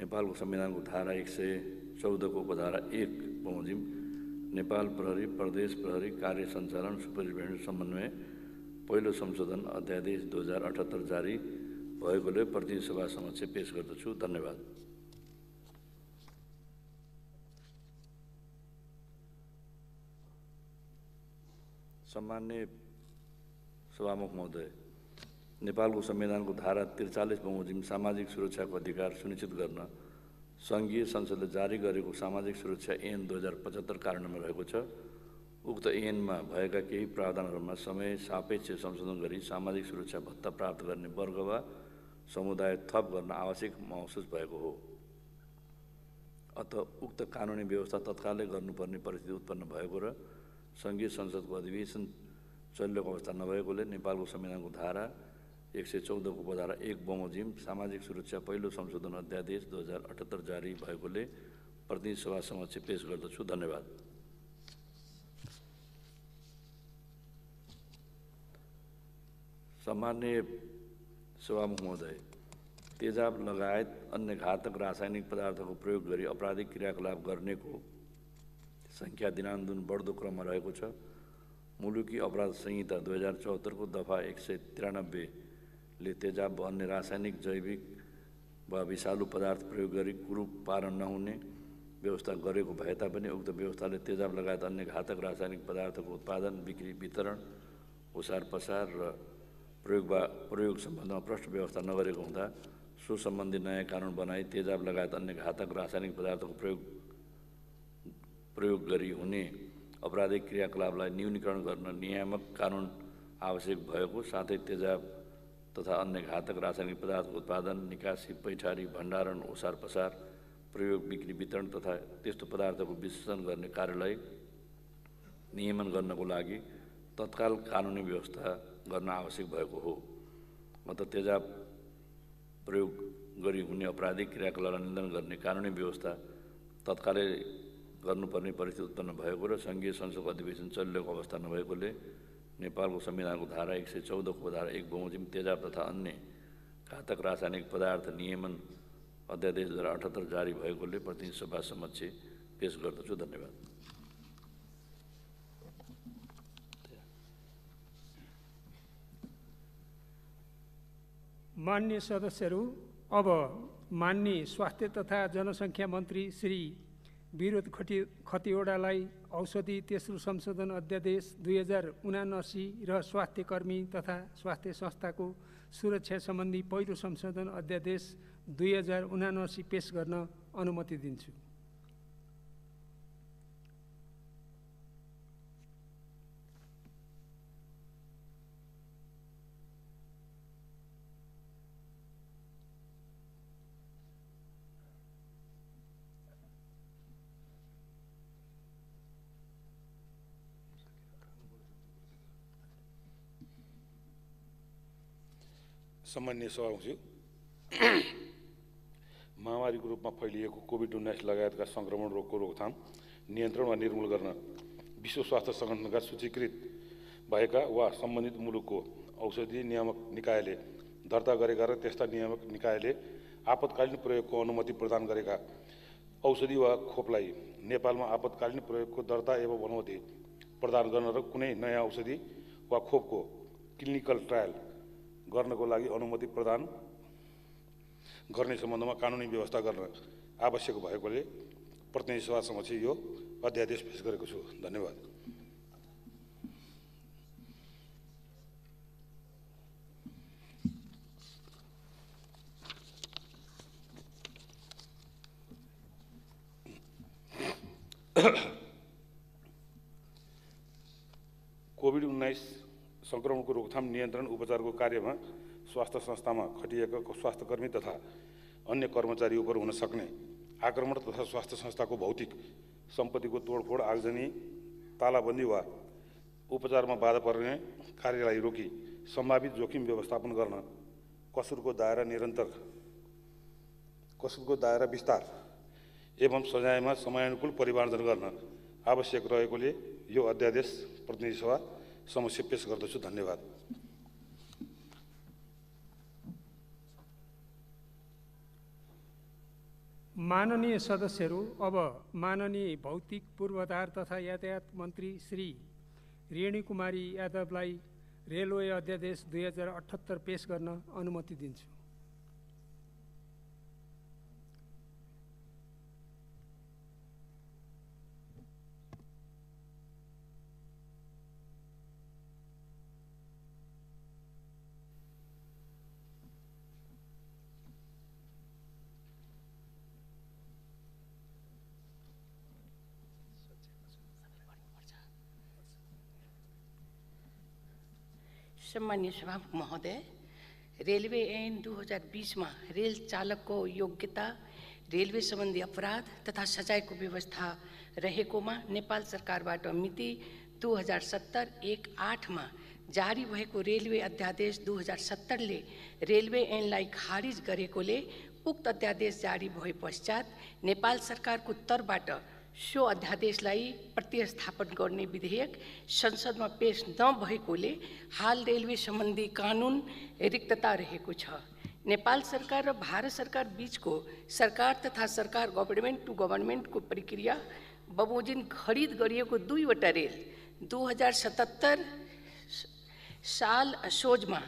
नेपालको संविधानको धारा एक सय चौधको उपधारा एक बमोजिम नेपाल प्रहरी प्रदेश प्रहरी कार्य सञ्चालन सुपरिवेक्षण समन्वय पहिलो संशोधन अध्यादेश दुई हजार अठहत्तर जारी भएकोले प्रतिनिधि सभा समक्ष पेस गर्दछु धन्यवाद सम्मान्य सभामुख महोदय नेपालको संविधानको धारा त्रिचालिस बमोजिम सामाजिक सुरक्षाको अधिकार सुनिश्चित गर्न सङ्घीय संसदले जारी गरेको सामाजिक सुरक्षा ऐन दुई हजार पचहत्तर कार्यान्वयनमा रहेको छ उक्त ऐनमा भएका केही प्रावधानहरूमा समय सापेक्ष संशोधन गरी सामाजिक सुरक्षा भत्ता प्राप्त गर्ने वर्ग वा समुदाय थप गर्न आवश्यक महसुस भएको हो अत उक्त कानुनी व्यवस्था तत्कालै गर्नुपर्ने परिस्थिति उत्पन्न भएको र सङ्घीय संसदको अधिवेशन चलिरहेको अवस्था नभएकोले नेपालको संविधानको धारा एक सय चौधको उपधारा एक बमोजिम सामाजिक सुरक्षा पहिलो संशोधन अध्यादेश दुई हजार अठहत्तर जारी भएकोले प्रतिनिधि सभा समक्ष पेस गर्दछु धन्यवाद सामान्य सभा महोदय तेजाब लगायत अन्य घातक रासायनिक पदार्थको प्रयोग गरी अपराधिक क्रियाकलाप गर्नेको सङ्ख्या दिनानुदिन बढ्दो क्रममा रहेको छ मुलुकी अपराध संहिता दुई हजार चौहत्तरको दफा एक सय त्रियानब्बेले तेजाब अन्य रासायनिक जैविक वा विषालु पदार्थ प्रयोग गरी कुरूप पार नहुने व्यवस्था गरेको भए तापनि उक्त व्यवस्थाले तेजाब लगायत अन्य घातक रासायनिक पदार्थको उत्पादन बिक्री वितरण ओसार पसार र प्रयोग वा प्रयोग सम्बन्धमा प्रष्ट व्यवस्था नगरेको हुँदा सो सम्बन्धी नयाँ कानुन बनाई तेजाब लगायत अन्य घातक रासायनिक पदार्थको प्रयोग प्रयोग गरी हुने अपराधिक क्रियाकलापलाई न्यूनीकरण गर्न नियामक कानुन आवश्यक भएको साथै तेजाब तथा अन्य घातक रासायनिक पदार्थको उत्पादन निकासी पैठारी भण्डारण ओसार पसार प्रयोग बिक्री वितरण तथा त्यस्तो पदार्थको विश्लेषण गर्ने कार्यलाई नियमन गर्नको लागि तत्काल कानुनी व्यवस्था गर्न आवश्यक भएको हो अन्त तेजाब प्रयोग गरी हुने अपराधिक क्रियाकलापलाई नियन्त्रण गर्ने कानुनी व्यवस्था तत्कालै गर्नुपर्ने परिस्थिति उत्पन्न भएको र सङ्घीय संसदको अधिवेशन चलिरहेको अवस्था नभएकोले नेपालको संविधानको धारा एक सय चौधको धारा एक बमोजिम तेजाब तथा अन्य घातक रासायनिक पदार्थ नियमन अध्यादेश दुई हजार अठहत्तर जारी भएकोले प्रतिनिधि सभा समक्ष पेश गर्दछु धन्यवाद मान्य सदस्यहरू अब मान्य स्वास्थ्य तथा जनसङ्ख्या मन्त्री श्री विरोध खटि खतिवडालाई औषधि तेस्रो संशोधन अध्यादेश दुई हजार उनासी र स्वास्थ्य कर्मी तथा स्वास्थ्य संस्थाको सुरक्षा सम्बन्धी पहिलो संशोधन अध्यादेश दुई हजार उनासी पेस गर्न अनुमति दिन्छु सामान्य सभामुखज्यू महामारीको रूपमा फैलिएको कोभिड उन्नाइस लगायतका सङ्क्रमण रोगको रोकथाम नियन्त्रण वा निर्मूल गर्न विश्व स्वास्थ्य सङ्गठनका सूचीकृत भएका वा सम्बन्धित मुलुकको औषधि नियामक निकायले दर्ता गरेका र त्यस्ता नियामक निकायले आपतकालीन प्रयोगको अनुमति प्रदान गरेका औषधि वा खोपलाई नेपालमा आपतकालीन प्रयोगको दर्ता एवं अनुमति प्रदान गर्न र कुनै नयाँ औषधि वा खोपको क्लिनिकल ट्रायल गर्नको लागि अनुमति प्रदान गर्ने सम्बन्धमा कानुनी व्यवस्था गर्न आवश्यक भएकोले प्रतिनिधि चाहिँ यो अध्यादेश पेस गरेको छु धन्यवाद (coughs) कोभिड उन्नाइस सङ्क्रमणको रोकथाम नियन्त्रण उपचारको कार्यमा स्वास्थ्य संस्थामा खटिएका स्वास्थ्यकर्मी तथा अन्य कर्मचारी उप हुन सक्ने आक्रमण तथा स्वास्थ्य संस्थाको भौतिक सम्पत्तिको तोडफोड आगजनी तालाबन्दी वा उपचारमा बाधा पर्ने कार्यलाई रोकी सम्भावित जोखिम व्यवस्थापन गर्न कसुरको दायरा निरन्तर कसुरको दायरा विस्तार एवं सजायमा समयानुकूल परिमार्जन गर्न आवश्यक रहेकोले यो अध्यादेश प्रतिनिधि सभा समस्या पेस गर्दछु धन्यवाद माननीय सदस्यहरू अब माननीय भौतिक पूर्वाधार तथा यातायात मन्त्री श्री रेणी कुमारी यादवलाई रेलवे अध्यादेश दुई हजार अठहत्तर पेस गर्न अनुमति दिन्छु सम्मान्य सभा महोदय रेलवे हजार 2020 में रेल चालक को योग्यता रेलवे संबंधी अपराध तथा को व्यवस्था रहेकोमा नेपाल सरकारबाट मिति दुई हजार सत्तर एक आठ में जारी भएको रेलवे अध्यादेश दुई हजार सत्तर ले रेलवे ऐनलाई खारिज गरेकोले उक्त अध्यादेश जारी भए पश्चात नेपाल सरकारको तर्फबाट सो अध्यादेशलाई प्रतिस्थापन गर्ने विधेयक संसदमा पेस नभएकोले हाल रेलवे सम्बन्धी कानुन रिक्तता रहेको छ नेपाल सरकार र भारत सरकार बिचको सरकार तथा सरकार गभर्मेन्ट टु गभर्मेन्टको प्रक्रिया बमोजिम खरिद गरिएको दुईवटा रेल दुई हजार सतहत्तर साल सोझमा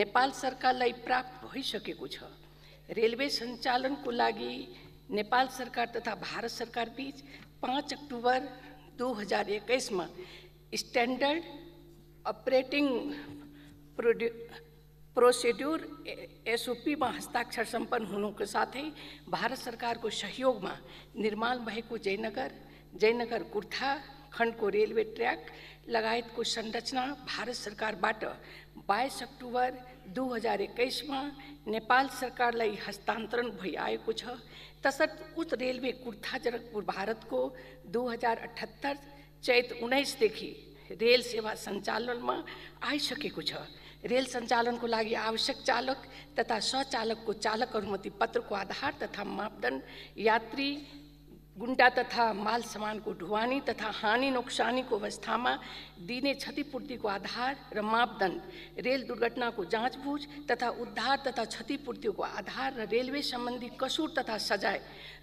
नेपाल सरकारलाई प्राप्त भइसकेको छ रेलवे सञ्चालनको लागि नेपाल सरकार तथा भारत सरकार बीच 5 अक्टूबर 2021 में स्टैंडर्ड ऑपरेटिंग प्रोसीड्यूर एसओपी में हस्ताक्षर संपन्न होने के साथ ही भारत सरकार को सहयोग में निर्माण भएको जयनगर जयनगर कुर्था खंड को रेलवे ट्रैक लगायत को संरचना भारत सरकार बाट दू अक्टूबर इक्कीस में नेपाल सरकार हस्तांतरण भई आयोग तसर्थ तसत रेलवे कुर्था जनकपुर भारत को 2078 चैत उन्नीस देखि रेल सेवा सञ्चालनमा आइसकेको छ रेल को लगी आवश्यक चालक तथा सचालक को चालक अनुमति पत्र को आधार तथा मापदंड यात्री ગુંટા तथा माल सामानको ढुवानी तथा हानि नोक्सानीको अवस्थामा दिने क्षतिपूर्तिको आधार र मापदण्ड रेल दुर्घटनाको जाँचबुझ तथा उद्धार तथा क्षतिपूर्तिको आधार र रेलवे सम्बन्धी कसुर तथा सजाय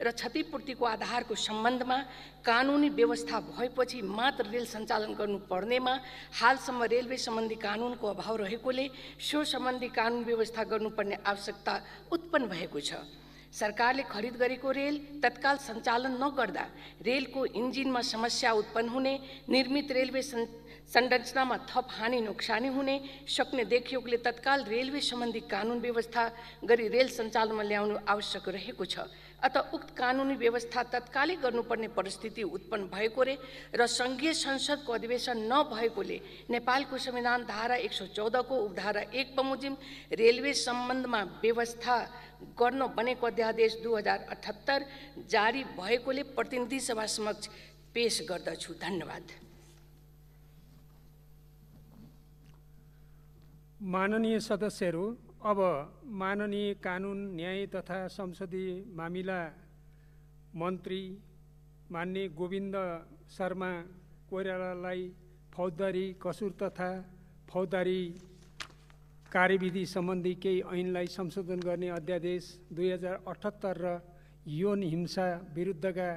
र क्षतिपूर्तिको आधारको सम्बन्धमा कानुनी व्यवस्था भएपछि मात्र रेल सञ्चालन गर्नुपर्नेमा हालसम्म रेलवे सम्बन्धी कानुनको अभाव रहेकोले सो सम्बन्धी कानुन व्यवस्था गर्नुपर्ने आवश्यकता उत्पन्न भएको छ सरकारले खरिद गरेको रेल तत्काल सञ्चालन नगर्दा रेलको इन्जिनमा समस्या उत्पन्न हुने निर्मित रेलवे संरचनामा थप हानि नोक्सानी हुने सक्ने देखिएकोले तत्काल रेलवे सम्बन्धी कानुन व्यवस्था गरी रेल सञ्चालनमा ल्याउनु आवश्यक रहेको छ अत उक्त कानुनी व्यवस्था तत्कालै गर्नुपर्ने परिस्थिति उत्पन्न भएकोले र सङ्घीय संसदको अधिवेशन नभएकोले नेपालको संविधान धारा एक सौ चौधको उपधारा एक बमोजिम रेलवे सम्बन्धमा व्यवस्था गर्न बनेको अध्यादेश दुई हजार अठहत्तर जारी भएकोले प्रतिनिधि सभा समक्ष पेश गर्दछु धन्यवाद माननीय सदस्यहरू अब माननीय कानुन न्याय तथा संसदीय मामिला मन्त्री मान्य गोविन्द शर्मा कोइरालालाई फौजदारी कसुर तथा फौजदारी कार्यविधि सम्बन्धी केही ऐनलाई संशोधन गर्ने अध्यादेश दुई हजार अठहत्तर र यौन हिंसा विरुद्धका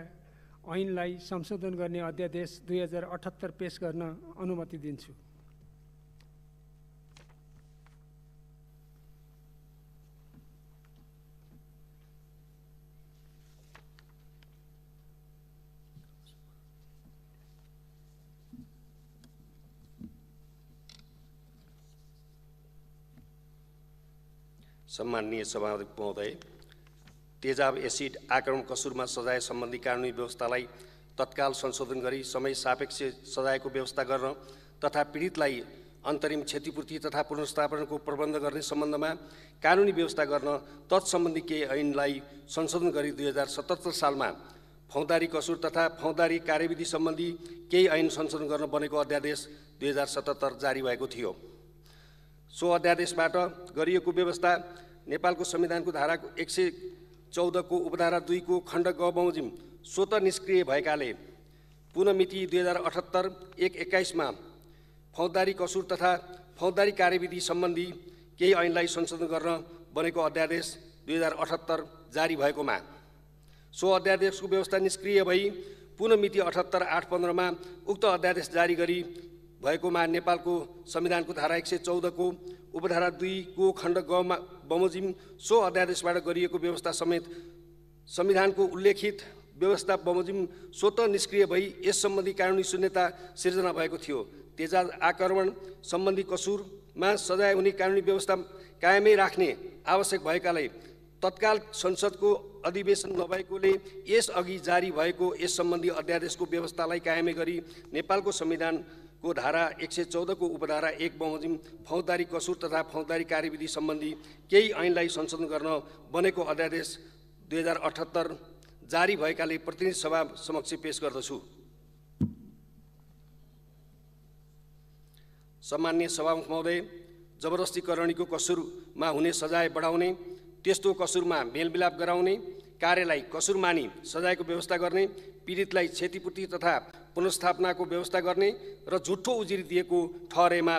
ऐनलाई संशोधन गर्ने अध्यादेश दुई हजार अठहत्तर पेस गर्न अनुमति दिन्छु सम्माननीय सभापति महोदय तेजाब एसिड आक्रमण कसुरमा सजाय सम्बन्धी कानुनी व्यवस्थालाई तत्काल संशोधन गरी समय सापेक्ष सजायको व्यवस्था गर्न तथा पीडितलाई अन्तरिम क्षतिपूर्ति तथा पुनर्स्थापनको प्रबन्ध गर्ने सम्बन्धमा कानुनी व्यवस्था गर्न तत्सम्बन्धी केही ऐनलाई संशोधन गरी दुई हजार सतहत्तर सालमा फौदारी कसुर तथा फौदारी कार्यविधि सम्बन्धी केही ऐन संशोधन गर्न बनेको अध्यादेश दुई हजार सतहत्तर जारी भएको थियो सो अध्यादेशबाट गरिएको व्यवस्था नेपालको संविधानको धारा एक सय चौधको उपधारा दुईको खण्ड ग बमोजिम स्वत निष्क्रिय भएकाले पुनमिति दुई हजार अठहत्तर एक एक्काइसमा फौजदारी कसुर तथा फौजदारी कार्यविधि सम्बन्धी केही ऐनलाई संशोधन गर्न बनेको अध्यादेश दुई हजार अठहत्तर जारी भएकोमा सो अध्यादेशको व्यवस्था निष्क्रिय भई पुनमिति अठहत्तर आठ पन्ध्रमा उक्त अध्यादेश जारी गरी भएकोमा नेपालको संविधानको धारा एक सय चौधको उपधारा दुईको खण्ड गमा बमोजिम सो अध्यादेशबाट गरिएको व्यवस्था समेत संविधानको उल्लेखित व्यवस्था बमोजिम स्वत निष्क्रिय भई यस सम्बन्धी कानुनी शून्यता सिर्जना भएको थियो तेजा आक्रमण सम्बन्धी कसुरमा सजाय हुने कानुनी व्यवस्था कायमै राख्ने आवश्यक भएकालाई तत्काल संसदको अधिवेशन नभएकोले यसअघि जारी भएको यस सम्बन्धी अध्यादेशको व्यवस्थालाई कायमै गरी नेपालको संविधान को धारा एक सय चौधको उपधारा एक बमोजिम फौजदारी कसुर तथा फौजदारी कार्यविधि सम्बन्धी केही ऐनलाई संशोधन गर्न बनेको अध्यादेश दुई हजार अठहत्तर जारी भएकाले प्रतिनिधि सभा समक्ष पेश गर्दछु सम्मान्य सभामुख महोदय जबरजस्ती कसुरमा हुने सजाय बढाउने त्यस्तो कसुरमा मेलमिलाप गराउने कार्यलाई कसुर मानि सजायको व्यवस्था गर्ने पीडितलाई क्षतिपूर्ति तथा पुनस्थापनाको व्यवस्था गर्ने र झुठो उजुरी दिएको ठहरेमा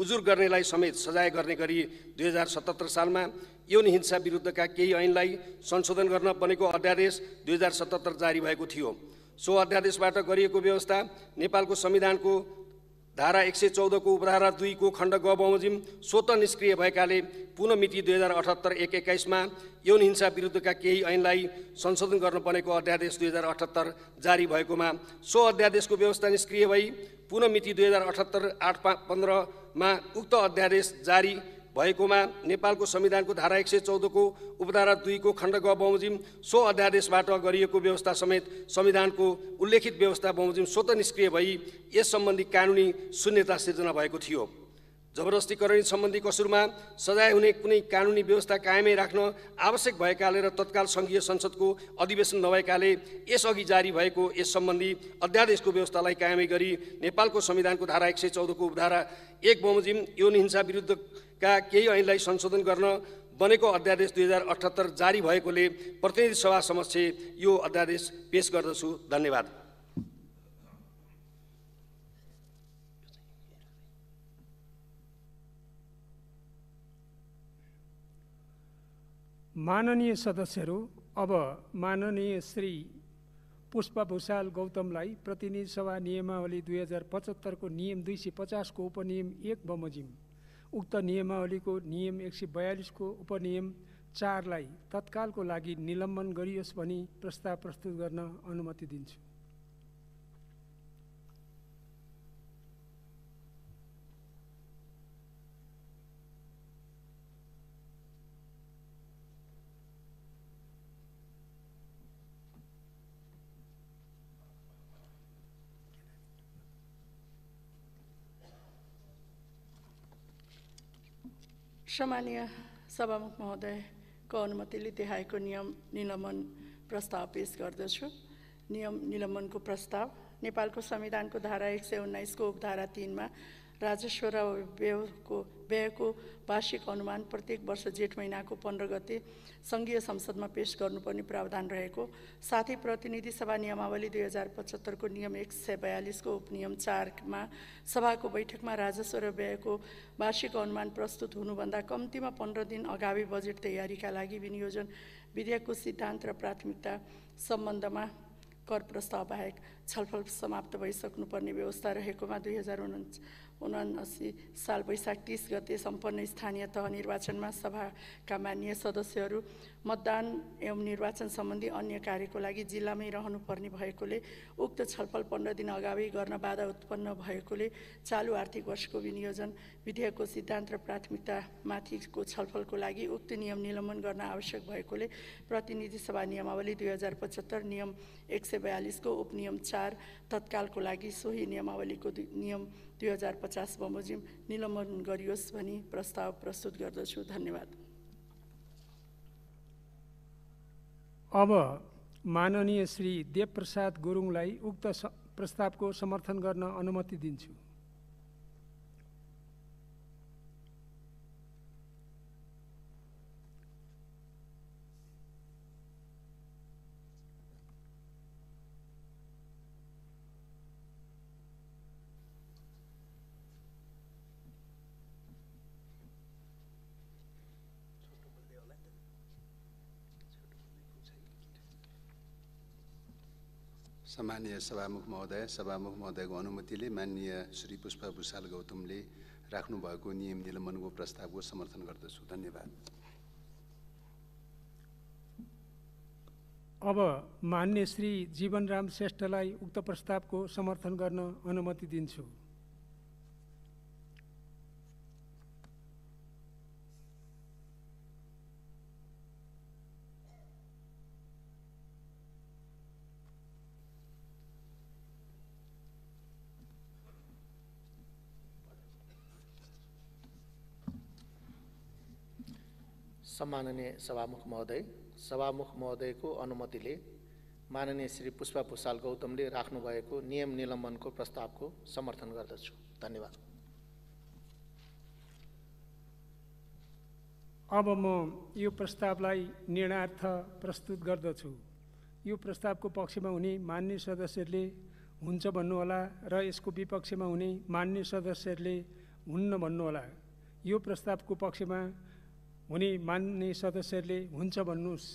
उजुर गर्नेलाई समेत सजाय गर्ने गरी दुई हजार सतहत्तर सालमा यौन हिंसा विरुद्धका केही ऐनलाई संशोधन गर्न बनेको अध्यादेश दुई हजार सतहत्तर जारी भएको थियो सो अध्यादेशबाट गरिएको व्यवस्था नेपालको संविधानको धारा एक सय चौधको उपधारा दुईको खण्ड ग बमोजिम स्वत निष्क्रिय भएकाले पुनः मिति दुई हजार अठहत्तर एक एक्काइसमा यौन हिंसा विरुद्धका केही ऐनलाई संशोधन गर्न बनेको अध्यादेश दुई हजार अठहत्तर जारी भएकोमा सो अध्यादेशको व्यवस्था निष्क्रिय भई पुनः मिति दुई हजार अठहत्तर आठ पा पन्ध्रमा उक्त अध्यादेश जारी भएकोमा नेपालको संविधानको धारा एक सय चौधको उपधारा दुईको खण्ड ग बमोजिम सो अध्यादेशबाट गरिएको व्यवस्था समेत संविधानको उल्लेखित व्यवस्था बमोजिम स्वतः निष्क्रिय भई यस सम्बन्धी कानुनी शून्यता सिर्जना भएको थियो जबरजस्तीकरण सम्बन्धी कसुरमा सजाय हुने कुनै कानुनी व्यवस्था कायमै राख्न आवश्यक भएकाले र तत्काल सङ्घीय संसदको अधिवेशन नभएकाले यसअघि जारी भएको यस सम्बन्धी अध्यादेशको व्यवस्थालाई कायमै गरी नेपालको संविधानको धारा एक सय चौधको उपधारा एक बमोजिम यौन हिंसा विरुद्धका केही ऐनलाई संशोधन गर्न बनेको अध्यादेश दुई हजार अठहत्तर जारी भएकोले प्रतिनिधि सभा समक्ष यो अध्यादेश पेस गर्दछु धन्यवाद माननीय सदस्यहरू अब माननीय श्री पुष्प भूषाल गौतमलाई प्रतिनिधि सभा नियमावली दुई हजार पचहत्तरको नियम दुई सय पचासको उपनियम एक बमोजिम उक्त नियमावलीको नियम एक सय बयालिसको उपनियम चारलाई तत्कालको लागि निलम्बन गरियोस् भनी प्रस्ताव प्रस्तुत गर्न अनुमति दिन्छु सामान्य सभामुख महोदयको अनुमतिले देखाएको नियम निलम्बन प्रस्ताव पेस गर्दछु नियम निलम्बनको प्रस्ताव नेपालको संविधानको धारा एक सय उन्नाइसको उपधारा तिनमा राजस्व र व्ययको व्ययको वार्षिक अनुमान प्रत्येक वर्ष जेठ महिनाको पन्ध्र गते सङ्घीय संसदमा पेस गर्नुपर्ने प्रावधान रहेको साथै प्रतिनिधि सभा नियमावली दुई हजार पचहत्तरको नियम एक सय बयालिसको उपनियम चारमा सभाको बैठकमा राजस्व र व्ययको वार्षिक अनुमान प्रस्तुत हुनुभन्दा कम्तीमा पन्ध्र दिन अगावि बजेट तयारीका लागि विनियोजन विधेयकको सिद्धान्त र प्राथमिकता सम्बन्धमा कर प्रस्ताव बाहेक छलफल समाप्त भइसक्नुपर्ने व्यवस्था रहेकोमा दुई हजार उन्नाइस उनासी साल वैशाख तिस गते सम्पन्न स्थानीय तह निर्वाचनमा सभाका मान्य सदस्यहरू मतदान एवं निर्वाचन सम्बन्धी अन्य कार्यको लागि जिल्लामै रहनुपर्ने भएकोले उक्त छलफल पन्ध्र दिन अगावै गर्न बाधा उत्पन्न भएकोले चालु आर्थिक वर्षको विनियोजन विधेयकको सिद्धान्त र प्राथमिकतामाथिको छलफलको लागि उक्त नियम निलम्बन गर्न आवश्यक भएकोले प्रतिनिधि सभा नियमावली दुई हजार पचहत्तर नियम एक सय बयालिसको उपनियम चार तत्कालको लागि सोही नियमावलीको नियम दुई हजार पचास बमोजिम निलम्बन गरियोस् भनी प्रस्ताव प्रस्तुत गर्दछु धन्यवाद अब माननीय श्री देवप्रसाद गुरुङलाई उक्त प्रस्तावको समर्थन गर्न अनुमति दिन्छु मान्य सभामुख महोदय सभामुख महोदयको अनुमतिले माननीय श्री पुष्प भूषाल गौतमले राख्नुभएको नियम निलम्बनको प्रस्तावको समर्थन गर्दछु धन्यवाद अब मान्य श्री जीवनराम श्रेष्ठलाई उक्त प्रस्तावको समर्थन गर्न अनुमति दिन्छु सम्माननीय सभामुख महोदय सभामुख महोदयको अनुमतिले माननीय श्री पुष्पा भूषाल गौतमले राख्नुभएको नियम निलम्बनको प्रस्तावको समर्थन गर्दछु धन्यवाद अब म यो प्रस्तावलाई निर्णार्थ प्रस्तुत गर्दछु यो प्रस्तावको पक्षमा हुने मान्य सदस्यहरूले हुन्छ भन्नुहोला र यसको विपक्षमा हुने मान्य सदस्यहरूले हुन्न भन्नुहोला यो प्रस्तावको पक्षमा हुने मान्ने सदस्यहरूले हुन्छ भन्नुहोस्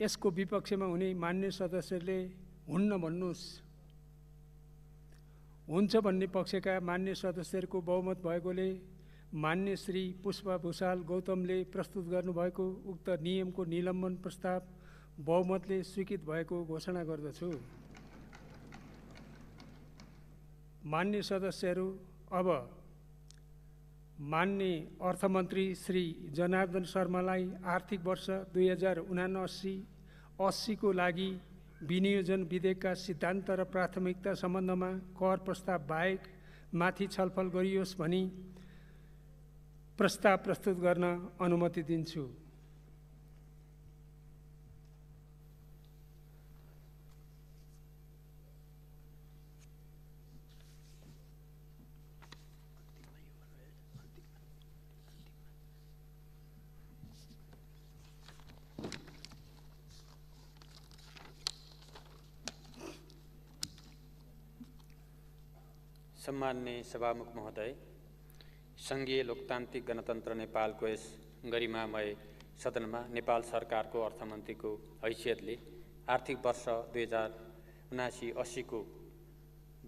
यसको विपक्षमा हुने मान्य सदस्यहरूले हुन्न भन्नुहोस् हुन्छ भन्ने पक्षका मान्य सदस्यहरूको बहुमत भएकोले मान्य श्री पुष्प भूषाल गौतमले प्रस्तुत गर्नुभएको उक्त नियमको निलम्बन प्रस्ताव बहुमतले स्वीकृत भएको घोषणा गर्दछु मान्य सदस्यहरू अब मान्ने अर्थमन्त्री श्री जनार्दन शर्मालाई आर्थिक वर्ष दुई हजार उनासी अस्सीको लागि विनियोजन विधेयकका सिद्धान्त र प्राथमिकता सम्बन्धमा कर प्रस्ताव बाहेक माथि छलफल गरियोस् भनी प्रस्ताव प्रस्तुत गर्न अनुमति दिन्छु सम्मान्य सभामुख महोदय सङ्घीय लोकतान्त्रिक गणतन्त्र नेपालको यस गरिमामय सदनमा नेपाल सरकारको अर्थमन्त्रीको हैसियतले आर्थिक वर्ष दुई हजार उनासी असीको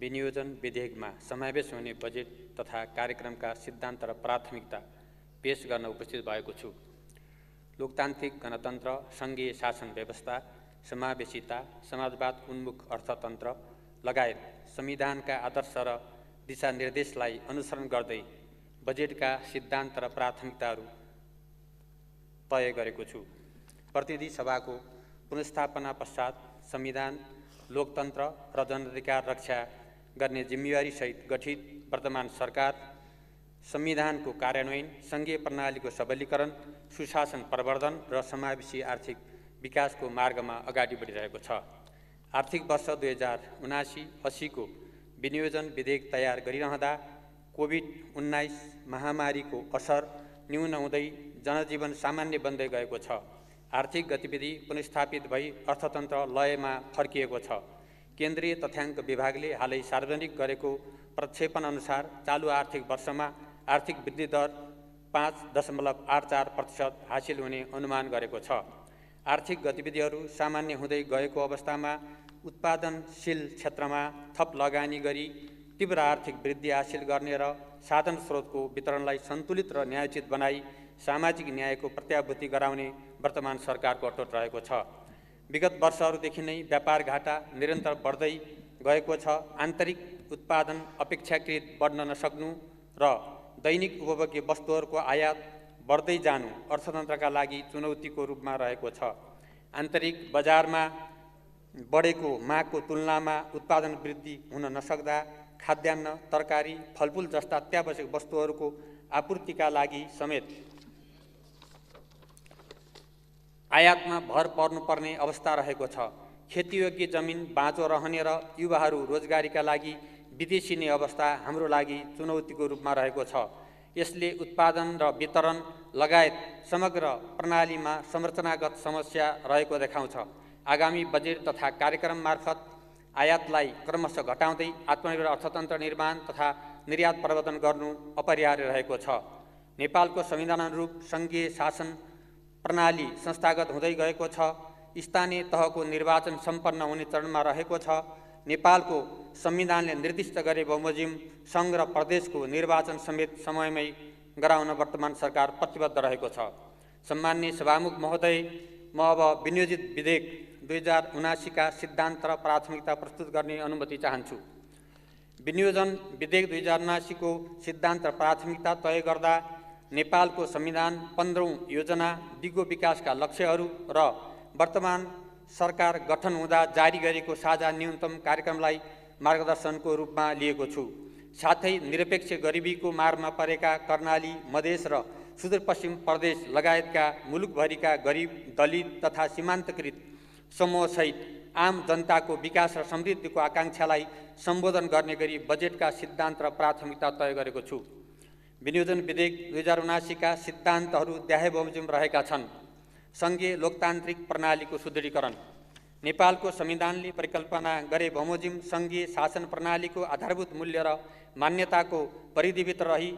विनियोजन विधेयकमा समावेश हुने बजेट तथा कार्यक्रमका सिद्धान्त र प्राथमिकता पेश गर्न उपस्थित भएको छु लोकतान्त्रिक गणतन्त्र सङ्घीय शासन व्यवस्था समावेशिता समाजवाद उन्मुख अर्थतन्त्र लगायत संविधानका आदर्श र दिशानिर्देशलाई अनुसरण गर्दै बजेटका सिद्धान्त र प्राथमिकताहरू तय गरेको छु प्रतिनिधि सभाको पुनस्थापना पश्चात संविधान लोकतन्त्र र जनअधिकार रक्षा गर्ने जिम्मेवारीसहित गठित वर्तमान सरकार संविधानको कार्यान्वयन सङ्घीय प्रणालीको सबलीकरण सुशासन प्रवर्धन र समावेशी आर्थिक विकासको मार्गमा अगाडि बढिरहेको छ आर्थिक वर्ष दुई हजार उनासी असीको विनियोजन विधेयक तयार गरिरहँदा कोभिड उन्नाइस महामारीको असर न्यून हुँदै जनजीवन सामान्य बन्दै गएको छ आर्थिक गतिविधि पुनस्थापित भई अर्थतन्त्र लयमा फर्किएको छ केन्द्रीय तथ्याङ्क विभागले हालै सार्वजनिक गरेको प्रक्षेपण अनुसार चालु आर्थिक वर्षमा आर्थिक वृद्धि दर पाँच दशमलव आठ चार प्रतिशत हासिल हुने अनुमान गरेको छ आर्थिक गतिविधिहरू सामान्य हुँदै गएको अवस्थामा उत्पादनशील क्षेत्रमा थप लगानी गरी तीव्र आर्थिक वृद्धि हासिल गर्ने र साधन स्रोतको वितरणलाई सन्तुलित र न्यायोचित बनाई सामाजिक न्यायको प्रत्याभूति गराउने वर्तमान सरकारको अटोट रहेको छ विगत वर्षहरूदेखि नै व्यापार घाटा निरन्तर बढ्दै गएको छ आन्तरिक उत्पादन अपेक्षाकृत बढ्न नसक्नु र दैनिक उपभोग्य वस्तुहरूको आयात बढ्दै जानु अर्थतन्त्रका लागि चुनौतीको रूपमा रहेको छ आन्तरिक बजारमा बढेको मागको तुलनामा उत्पादन वृद्धि हुन नसक्दा खाद्यान्न तरकारी फलफुल जस्ता अत्यावश्यक वस्तुहरूको आपूर्तिका लागि समेत आयातमा भर पर्नुपर्ने अवस्था रहेको छ खेतीयोग्य जमिन बाँचो रहने र युवाहरू रोजगारीका लागि विदेशी नै अवस्था हाम्रो लागि चुनौतीको रूपमा रहेको छ यसले उत्पादन र वितरण लगायत समग्र प्रणालीमा संरचनागत समस्या रहेको देखाउँछ आगामी बजेट तथा कार्यक्रम मार्फत आयातलाई क्रमशः घटाउँदै आत्मनिर्भर अर्थतन्त्र निर्माण तथा निर्यात प्रवर्तन गर्नु अपरिहार्य रहेको छ नेपालको संविधान अनुरूप सङ्घीय शासन प्रणाली संस्थागत हुँदै गएको छ स्थानीय तहको निर्वाचन सम्पन्न हुने चरणमा रहेको छ नेपालको संविधानले निर्दिष्ट गरे बमोजिम सङ्घ र प्रदेशको निर्वाचन समेत समयमै गराउन वर्तमान सरकार प्रतिबद्ध रहेको छ सम्मान्य सभामुख महोदय म अब विनियोजित विधेयक दुई हजार उनासीका सिद्धान्त र प्राथमिकता प्रस्तुत गर्ने अनुमति चाहन्छु विनियोजन विधेयक दुई हजार उनासीको सिद्धान्त र प्राथमिकता तय गर्दा नेपालको संविधान पन्ध्रौँ योजना दिगो विकासका लक्ष्यहरू र वर्तमान सरकार गठन हुँदा जारी गरेको साझा न्यूनतम कार्यक्रमलाई मार्गदर्शनको रूपमा लिएको छु साथै निरपेक्ष गरिबीको मारमा परेका कर्णाली मधेस र सुदूरपश्चिम प्रदेश लगायतका मुलुकभरिका गरिब दलित तथा सीमान्तकृत समूहसहित आम जनताको विकास र समृद्धिको आकाङ्क्षालाई सम्बोधन गर्ने गरी बजेटका सिद्धान्त र प्राथमिकता तय गरेको छु विनियोजन विधेयक दुई हजार उनासीका सिद्धान्तहरू द्याहे बमोजिम रहेका छन् सङ्घीय लोकतान्त्रिक प्रणालीको सुदृढीकरण नेपालको संविधानले परिकल्पना गरे बमोजिम सङ्घीय शासन प्रणालीको आधारभूत मूल्य र मान्यताको परिधिभित्र रही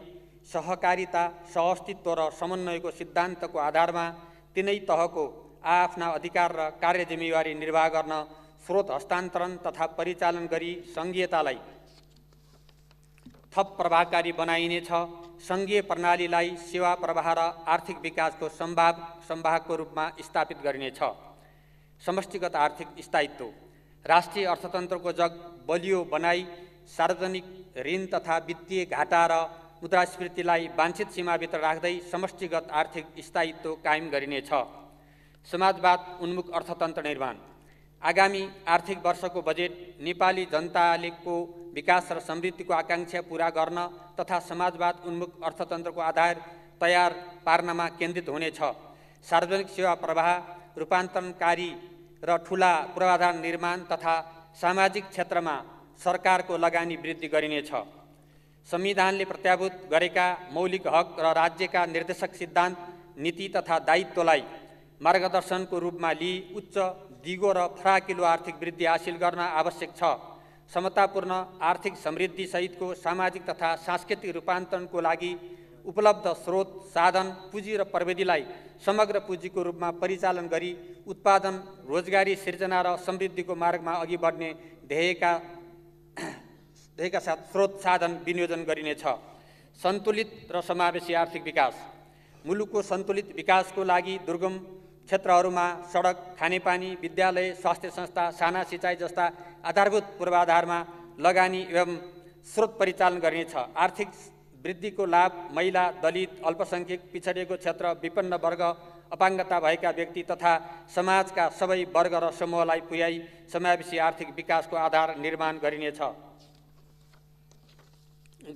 सहकारिता सहअस्तित्व र समन्वयको सिद्धान्तको आधारमा तिनै तहको आआफ्ना अधिकार र कार्य जिम्मेवारी निर्वाह गर्न स्रोत हस्तान्तरण तथा परिचालन गरी सङ्घीयतालाई थप प्रभावकारी बनाइनेछ सङ्घीय प्रणालीलाई सेवा प्रवाह र आर्थिक विकासको सम्भाव सम्भावको रूपमा स्थापित गरिनेछ समष्टिगत आर्थिक स्थायित्व राष्ट्रिय अर्थतन्त्रको जग बलियो बनाई सार्वजनिक ऋण तथा वित्तीय घाटा र मुद्रास्फीतिलाई वाञ्छित सीमाभित्र राख्दै समष्टिगत आर्थिक स्थायित्व कायम गरिनेछ समाजवाद उन्मुख अर्थतन्त्र निर्माण आगामी आर्थिक वर्षको बजेट नेपाली जनताको विकास र समृद्धिको आकाङ्क्षा पुरा गर्न तथा समाजवाद उन्मुख अर्थतन्त्रको आधार तयार पार्नमा केन्द्रित हुनेछ सार्वजनिक सेवा प्रवाह रूपान्तरणकारी र ठुला पूर्वाधार निर्माण तथा सामाजिक क्षेत्रमा सरकारको लगानी वृद्धि गरिनेछ संविधानले प्रत्याभूत गरेका मौलिक हक र राज्यका निर्देशक सिद्धान्त नीति तथा दायित्वलाई मार्गदर्शनको रूपमा लिई उच्च दिगो र फराकिलो आर्थिक वृद्धि हासिल गर्न आवश्यक छ समतापूर्ण आर्थिक समृद्धिसहितको सामाजिक तथा सांस्कृतिक रूपान्तरणको लागि उपलब्ध स्रोत साधन पुँजी र प्रविधिलाई समग्र पुँजीको रूपमा परिचालन गरी उत्पादन रोजगारी सिर्जना र समृद्धिको मार्गमा अघि बढ्ने ध्येयका ध्येयका साथ स्रोत साधन विनियोजन गरिनेछ सन्तुलित र समावेशी आर्थिक विकास मुलुकको सन्तुलित विकासको लागि दुर्गम क्षेत्रहरूमा सडक खानेपानी विद्यालय स्वास्थ्य संस्था साना सिँचाइ जस्ता आधारभूत पूर्वाधारमा लगानी एवं स्रोत परिचालन गरिनेछ आर्थिक वृद्धिको लाभ महिला दलित अल्पसङ्ख्यक पिछडिएको क्षेत्र विपन्न वर्ग अपाङ्गता भएका व्यक्ति तथा समाजका सबै वर्ग र समूहलाई पुर्याई समावेशी आर्थिक विकासको आधार निर्माण गरिनेछ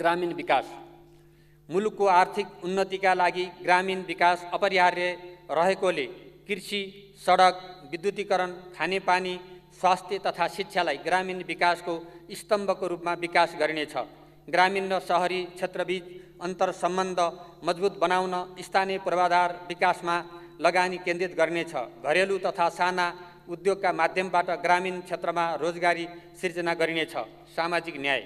ग्रामीण विकास मुलुकको आर्थिक उन्नतिका लागि ग्रामीण विकास अपरिहार्य रहेकोले कृषि सडक विद्युतीकरण खानेपानी स्वास्थ्य तथा शिक्षालाई ग्रामीण विकासको स्तम्भको रूपमा विकास गरिनेछ ग्रामीण र सहरी क्षेत्रबीच सम्बन्ध मजबुत बनाउन स्थानीय पूर्वाधार विकासमा लगानी केन्द्रित गर्नेछ घरेलु तथा साना उद्योगका माध्यमबाट ग्रामीण क्षेत्रमा रोजगारी सिर्जना गरिनेछ सामाजिक न्याय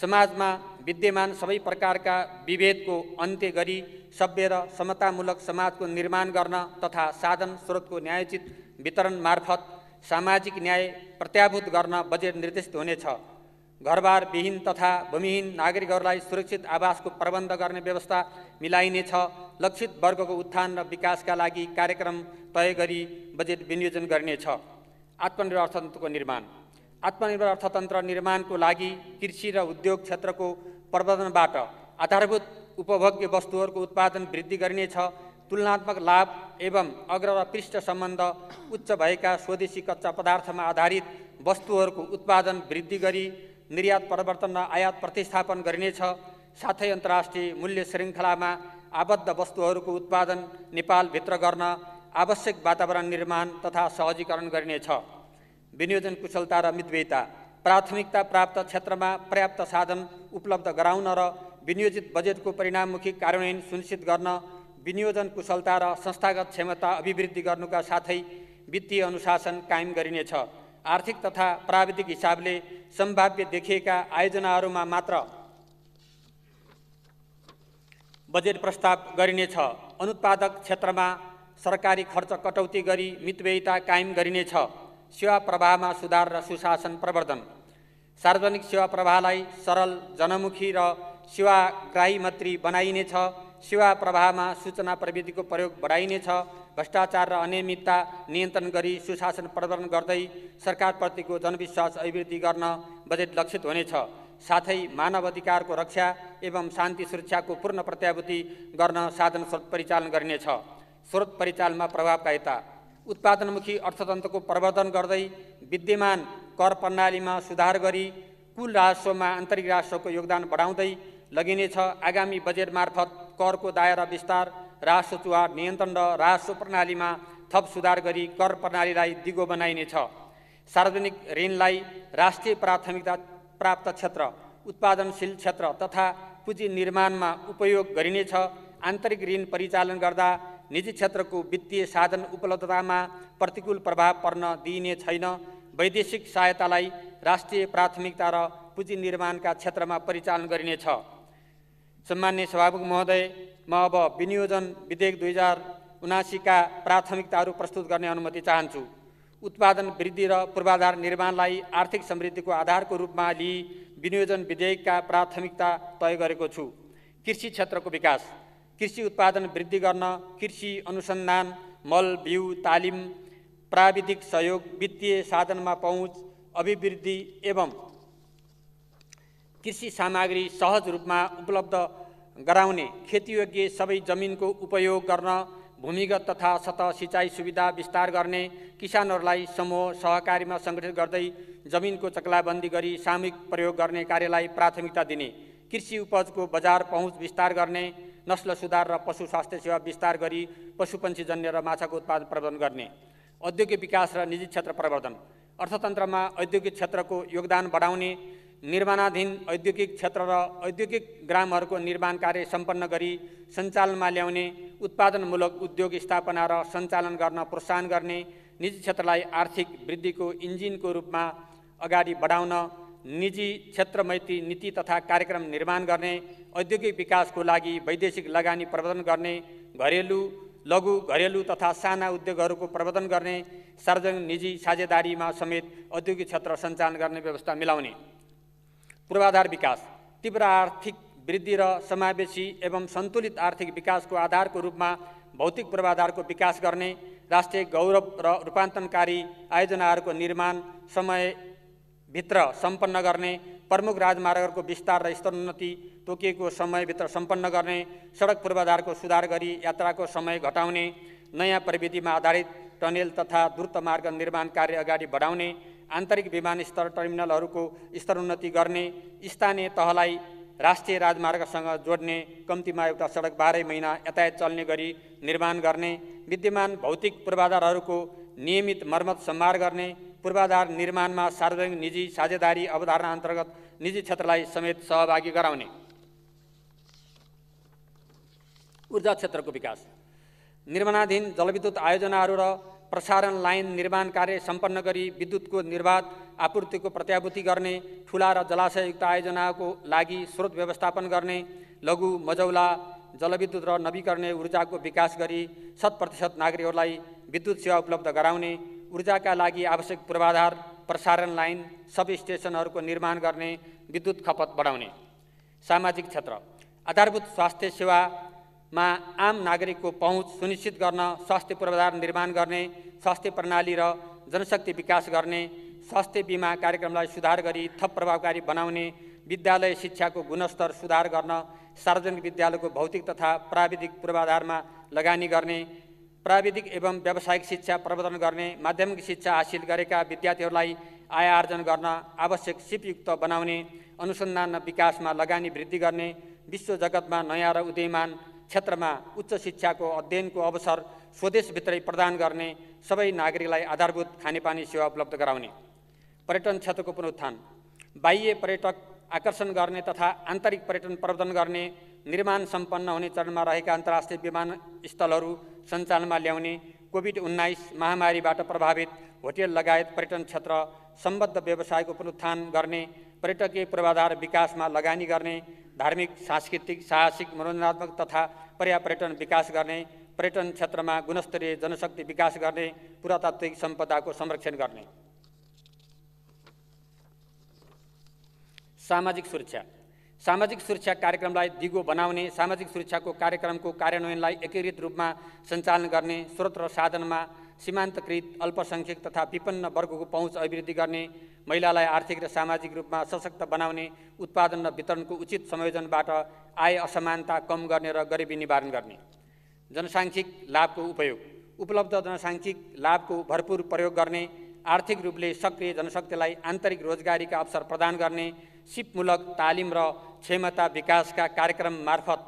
समाजमा विद्यमान सबै प्रकारका विभेदको अन्त्य गरी सभ्य र समतामूलक समाजको निर्माण गर्न तथा साधन स्रोतको न्यायोचित वितरण मार्फत सामाजिक न्याय प्रत्याभूत गर्न बजेट निर्देशित हुनेछ घरबार विहीन तथा भूमिहीन नागरिकहरूलाई सुरक्षित आवासको प्रबन्ध गर्ने व्यवस्था मिलाइनेछ लक्षित वर्गको उत्थान र विकासका लागि कार्यक्रम तय गरी बजेट विनियोजन गरिनेछ आत्मनिर्भर अर्थतन्त्रको निर्माण आत्मनिर्भर अर्थतन्त्र निर्माणको लागि कृषि र उद्योग क्षेत्रको प्रवर्धनबाट आधारभूत उपभोग्य वस्तुहरूको उत्पादन वृद्धि गरिनेछ तुलनात्मक लाभ एवं अग्र र पृष्ठ सम्बन्ध उच्च भएका स्वदेशी कच्चा पदार्थमा आधारित वस्तुहरूको उत्पादन वृद्धि गरी निर्यात परिवर्तन र आयात प्रतिस्थापन गरिनेछ साथै अन्तर्राष्ट्रिय मूल्य श्रृङ्खलामा आबद्ध वस्तुहरूको उत्पादन नेपालभित्र गर्न आवश्यक वातावरण निर्माण तथा सहजीकरण गरिनेछ विनियोजन कुशलता र मितवेयता प्राथमिकता प्राप्त क्षेत्रमा पर्याप्त साधन उपलब्ध गराउन र विनियोजित बजेटको परिणाममुखी कार्यान्वयन सुनिश्चित गर्न विनियोजन कुशलता र संस्थागत क्षमता अभिवृद्धि गर्नुका साथै वित्तीय अनुशासन कायम गरिनेछ आर्थिक तथा प्राविधिक हिसाबले सम्भाव्य देखिएका आयोजनाहरूमा मात्र बजेट प्रस्ताव गरिनेछ अनुत्पादक क्षेत्रमा सरकारी खर्च कटौती गरी मितव्ययिता कायम गरिनेछ सेवा प्रवाहमा सुधार र सुशासन प्रवर्धन सार्वजनिक सेवा प्रवाहलाई सरल जनमुखी र सेवाग्राही मन्त्री बनाइनेछ सेवा प्रवाहमा सूचना प्रविधिको प्रयोग बढाइनेछ भ्रष्टाचार र अनियमितता नियन्त्रण गरी सुशासन प्रदान गर्दै सरकारप्रतिको जनविश्वास अभिवृद्धि गर्न बजेट लक्षित हुनेछ साथै मानव अधिकारको रक्षा एवं शान्ति सुरक्षाको पूर्ण प्रत्याभूति गर्न साधन स्रोत परिचालन गरिनेछ स्रोत परिचालनमा प्रभावकारिता उत्पादनमुखी अर्थतन्त्रको प्रवर्धन गर्दै विद्यमान कर प्रणालीमा सुधार गरी कुल राजस्वमा आन्तरिक राजस्वको योगदान बढाउँदै लगिनेछ आगामी बजेट मार्फत करको दायरा विस्तार राजस्व चुहार नियन्त्रण र राजस्व प्रणालीमा थप सुधार गरी कर प्रणालीलाई दिगो बनाइनेछ सार्वजनिक ऋणलाई राष्ट्रिय प्राथमिकता प्राप्त क्षेत्र उत्पादनशील क्षेत्र तथा पुँजी निर्माणमा उपयोग गरिनेछ आन्तरिक ऋण परिचालन गर्दा निजी क्षेत्रको वित्तीय साधन उपलब्धतामा प्रतिकूल प्रभाव पर्न दिइने छैन वैदेशिक सहायतालाई राष्ट्रिय प्राथमिकता र पुँजी निर्माणका क्षेत्रमा परिचालन गरिनेछ सम्मान्य सभामुख महोदय म अब विनियोजन विधेयक दुई हजार उनासीका प्राथमिकताहरू प्रस्तुत गर्ने अनुमति चाहन्छु उत्पादन वृद्धि र पूर्वाधार निर्माणलाई आर्थिक समृद्धिको आधारको रूपमा लिई विनियोजन विधेयकका प्राथमिकता तय गरेको छु कृषि क्षेत्रको विकास कृषि उत्पादन वृद्धि गर्न कृषि अनुसन्धान मल बिउ तालिम प्राविधिक सहयोग वित्तीय साधनमा पहुँच अभिवृद्धि एवं कृषि सामग्री सहज रूपमा उपलब्ध गराउने खेतीयोग्य सबै जमिनको उपयोग गर्न भूमिगत तथा सतह सिँचाइ सुविधा विस्तार गर्ने किसानहरूलाई समूह सहकारीमा सङ्गठित गर्दै जमिनको चक्लाबन्दी गरी सामूहिक प्रयोग गर्ने कार्यलाई प्राथमिकता दिने कृषि उपजको बजार पहुँच विस्तार गर्ने नस्ल सुधार र पशु स्वास्थ्य सेवा विस्तार गरी पशुपन्छीजन्य र माछाको उत्पादन प्रवर्धन गर्ने औद्योगिक विकास र निजी क्षेत्र प्रवर्धन अर्थतन्त्रमा औद्योगिक क्षेत्रको योगदान बढाउने निर्माणाधीन औद्योगिक क्षेत्र र औद्योगिक ग्रामहरूको निर्माण कार्य सम्पन्न गरी सञ्चालनमा ल्याउने उत्पादनमूलक उद्योग स्थापना र सञ्चालन गर्न प्रोत्साहन गर्ने निजी क्षेत्रलाई आर्थिक वृद्धिको इन्जिनको रूपमा अगाडि बढाउन निजी क्षेत्रमैत्री नीति तथा कार्यक्रम निर्माण गर्ने औद्योगिक विकासको लागि वैदेशिक लगानी प्रवर्धन गर्ने घरेलु लघु घरेलु तथा साना उद्योगहरूको प्रवर्धन गर्ने सार्वजनिक निजी साझेदारीमा समेत औद्योगिक क्षेत्र सञ्चालन गर्ने व्यवस्था मिलाउने पूर्वाधार विकास तीव्र आर्थिक वृद्धि र समावेशी एवं सन्तुलित आर्थिक विकासको आधारको रूपमा भौतिक पूर्वाधारको विकास गर्ने राष्ट्रिय गौरव र रूपान्तरणकारी आयोजनाहरूको निर्माण समयभित्र सम्पन्न गर्ने प्रमुख राजमार्गहरूको विस्तार र स्तरोन्नति तोकिएको समयभित्र सम्पन्न गर्ने सडक पूर्वाधारको सुधार गरी यात्राको समय घटाउने नयाँ प्रविधिमा आधारित टनेल तथा द्रुत मार्ग निर्माण कार्य अगाडि बढाउने आन्तरिक विमानस्थल टर्मिनलहरूको स्तरोन्नति गर्ने स्थानीय तहलाई राष्ट्रिय राजमार्गसँग जोड्ने कम्तीमा एउटा सडक बाह्रै महिना यातायात चल्ने गरी निर्माण गर्ने विद्यमान भौतिक पूर्वाधारहरूको नियमित मर्मत सम्हार गर्ने पूर्वाधार निर्माणमा सार्वजनिक निजी साझेदारी अवधारणा अन्तर्गत निजी क्षेत्रलाई समेत सहभागी गराउने ऊर्जा क्षेत्रको विकास निर्माणाधीन जलविद्युत आयोजनाहरू र प्रसारण लाइन निर्माण कार्य सम्पन्न गरी विद्युतको निर्वाध आपूर्तिको प्रत्याभूति गर्ने ठुला र जलाशययुक्त आयोजनाको लागि स्रोत व्यवस्थापन गर्ने लघु मजौला जलविद्युत र नवीकरणीय ऊर्जाको विकास गरी शत प्रतिशत नागरिकहरूलाई विद्युत सेवा उपलब्ध गराउने ऊर्जाका लागि आवश्यक पूर्वाधार प्रसारण लाइन सब स्टेसनहरूको निर्माण गर्ने विद्युत खपत बढाउने सामाजिक क्षेत्र आधारभूत स्वास्थ्य सेवा मा आम नागरिकको पहुँच सुनिश्चित गर्न स्वास्थ्य पूर्वाधार निर्माण गर्ने स्वास्थ्य प्रणाली र जनशक्ति विकास गर्ने स्वास्थ्य बिमा कार्यक्रमलाई सुधार गरी थप प्रभावकारी बनाउने विद्यालय शिक्षाको गुणस्तर सुधार गर्न सार्वजनिक विद्यालयको भौतिक तथा प्राविधिक पूर्वाधारमा लगानी गर्ने प्राविधिक एवं व्यावसायिक शिक्षा प्रवर्धन गर्ने माध्यमिक शिक्षा हासिल गरेका विद्यार्थीहरूलाई आय आर्जन गर्न आवश्यक सिपयुक्त बनाउने अनुसन्धान र विकासमा लगानी वृद्धि गर्ने विश्व जगतमा नयाँ र उदयमान क्षेत्रमा उच्च शिक्षाको अध्ययनको अवसर स्वदेशभित्रै प्रदान गर्ने सबै नागरिकलाई आधारभूत खानेपानी सेवा उपलब्ध गराउने पर्यटन क्षेत्रको पुनरुत्थान बाह्य पर्यटक आकर्षण गर्ने तथा आन्तरिक पर्यटन प्रवर्धन गर्ने निर्माण सम्पन्न हुने चरणमा रहेका अन्तर्राष्ट्रिय विमानस्थलहरू सञ्चालनमा ल्याउने कोभिड उन्नाइस महामारीबाट प्रभावित होटेल लगायत पर्यटन क्षेत्र सम्बद्ध व्यवसायको पुनरुत्थान गर्ने पर्यटकीय पूर्वाधार विकासमा लगानी गर्ने धार्मिक सांस्कृतिक साहसिक मनोरञ्जनात्मक तथा पर्यापर्यटन विकास गर्ने पर्यटन क्षेत्रमा गुणस्तरीय जनशक्ति विकास गर्ने पुरातात्विक सम्पदाको संरक्षण गर्ने सामाजिक सुरक्षा सामाजिक सुरक्षा कार्यक्रमलाई दिगो बनाउने सामाजिक सुरक्षाको कार्यक्रमको कार्यान्वयनलाई एकीकृत रूपमा सञ्चालन गर्ने स्रोत र साधनमा सीमान्तकृत अल्पसङ्ख्यक तथा विपन्न वर्गको पहुँच अभिवृद्धि गर्ने महिलालाई आर्थिक र सामाजिक रूपमा सशक्त बनाउने उत्पादन र वितरणको उचित संयोजनबाट आय असमानता कम गर्ने र गरिबी निवारण गर्ने जनसाङ्ख्यिक लाभको उपयोग उपलब्ध जनसाङ्ख्यिक लाभको भरपूर प्रयोग गर्ने आर्थिक रूपले सक्रिय जनशक्तिलाई आन्तरिक रोजगारीका अवसर प्रदान गर्ने सिपमूलक तालिम र क्षमता विकासका कार्यक्रम मार्फत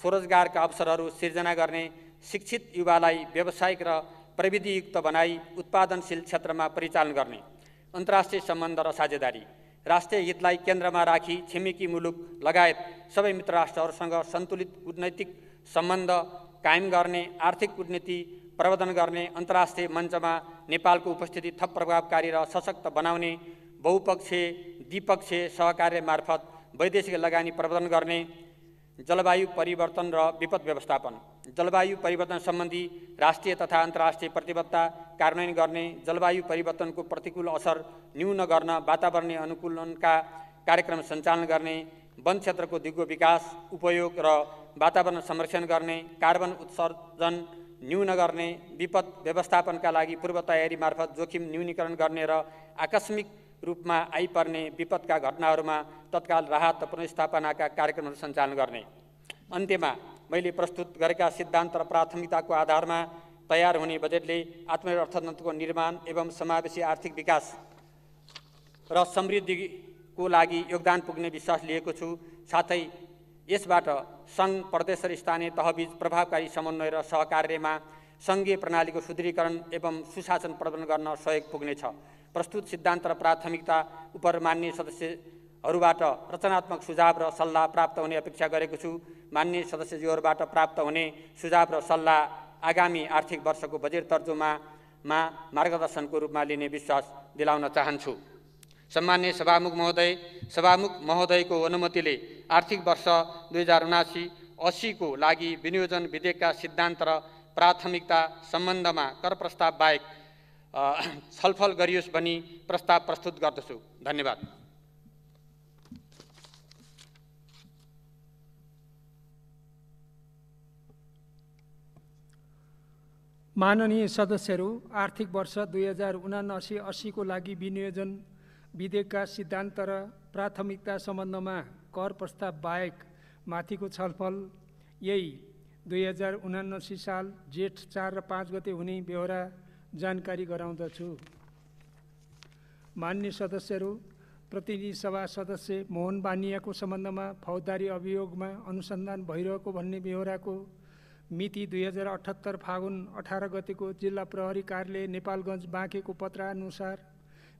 स्वरोजगारका अवसरहरू सिर्जना गर्ने शिक्षित युवालाई व्यावसायिक र प्रविधियुक्त बनाई उत्पादनशील क्षेत्रमा परिचालन गर्ने अन्तर्राष्ट्रिय सम्बन्ध र साझेदारी राष्ट्रिय हितलाई केन्द्रमा राखी छिमेकी मुलुक लगायत सबै मित्र राष्ट्रहरूसँग सन्तुलित कुटनैतिक सम्बन्ध कायम गर्ने आर्थिक कुटनीति प्रवर्धन गर्ने अन्तर्राष्ट्रिय मञ्चमा नेपालको उपस्थिति थप प्रभावकारी र सशक्त बनाउने बहुपक्षीय द्विपक्षीय सहकार्य मार्फत वैदेशिक लगानी प्रवर्धन गर्ने जलवायु परिवर्तन र विपद व्यवस्थापन जलवायु परिवर्तन सम्बन्धी राष्ट्रिय तथा अन्तर्राष्ट्रिय प्रतिबद्धता कार्यान्वयन गर्ने जलवायु परिवर्तनको प्रतिकूल असर न्यून गर्न वातावरणीय अनुकूलनका कार्यक्रम सञ्चालन गर्ने वन क्षेत्रको दिगो विकास उपयोग र वातावरण संरक्षण गर्ने कार्बन उत्सर्जन न्यून गर्ने विपद व्यवस्थापनका लागि पूर्व तयारी मार्फत जोखिम न्यूनीकरण गर्ने र आकस्मिक रूपमा आइपर्ने विपदका घटनाहरूमा तत्काल राहत पुनस्थापनाका कार्यक्रमहरू सञ्चालन गर्ने अन्त्यमा मैले प्रस्तुत गरेका सिद्धान्त र प्राथमिकताको आधारमा तयार हुने बजेटले आत्मनिर्भर अर्थतन्त्रको निर्माण एवं समावेशी आर्थिक विकास र समृद्धिको लागि योगदान पुग्ने विश्वास लिएको छु साथै यसबाट सङ्घ प्रदेश र स्थानीय तहबीच प्रभावकारी समन्वय र सहकार्यमा सङ्घीय प्रणालीको सुदृढीकरण एवं सुशासन प्रदान गर्न सहयोग पुग्नेछ प्रस्तुत सिद्धान्त र प्राथमिकता उपर मान्य सदस्यहरूबाट रचनात्मक सुझाव र सल्लाह प्राप्त हुने अपेक्षा गरेको छु मान्य सदस्यज्यूहरूबाट प्राप्त हुने सुझाव र सल्लाह आगामी आर्थिक वर्षको बजेट तर्जुमामा मार्गदर्शनको रूपमा लिने विश्वास दिलाउन चाहन्छु सम्मान्य सभामुख महोदय सभामुख महोदयको अनुमतिले आर्थिक वर्ष दुई हजार उनासी असीको लागि विनियोजन विधेयकका सिद्धान्त र प्राथमिकता सम्बन्धमा कर प्रस्ताव बाहेक छलफल गरियोस् भनी प्रस्ताव प्रस्तुत गर्दछु धन्यवाद माननीय सदस्यहरू आर्थिक वर्ष दुई हजार उनासी असीको लागि विनियोजन विधेयकका सिद्धान्त र प्राथमिकता सम्बन्धमा कर प्रस्ताव बाहेक माथिको छलफल यही दुई हजार उनासी साल जेठ चार र पाँच गते हुने बेहोरा जानकारी गराउँदछु मान्य सदस्यहरू प्रतिनिधि सभा सदस्य मोहन बानियाको सम्बन्धमा फौजदारी अभियोगमा अनुसन्धान भइरहेको भन्ने बेहोराको मिति दुई हजार अठहत्तर फागुन अठार गतिको जिल्ला प्रहरी कार्यालय नेपालगञ्ज बाँकेको पत्रानुसार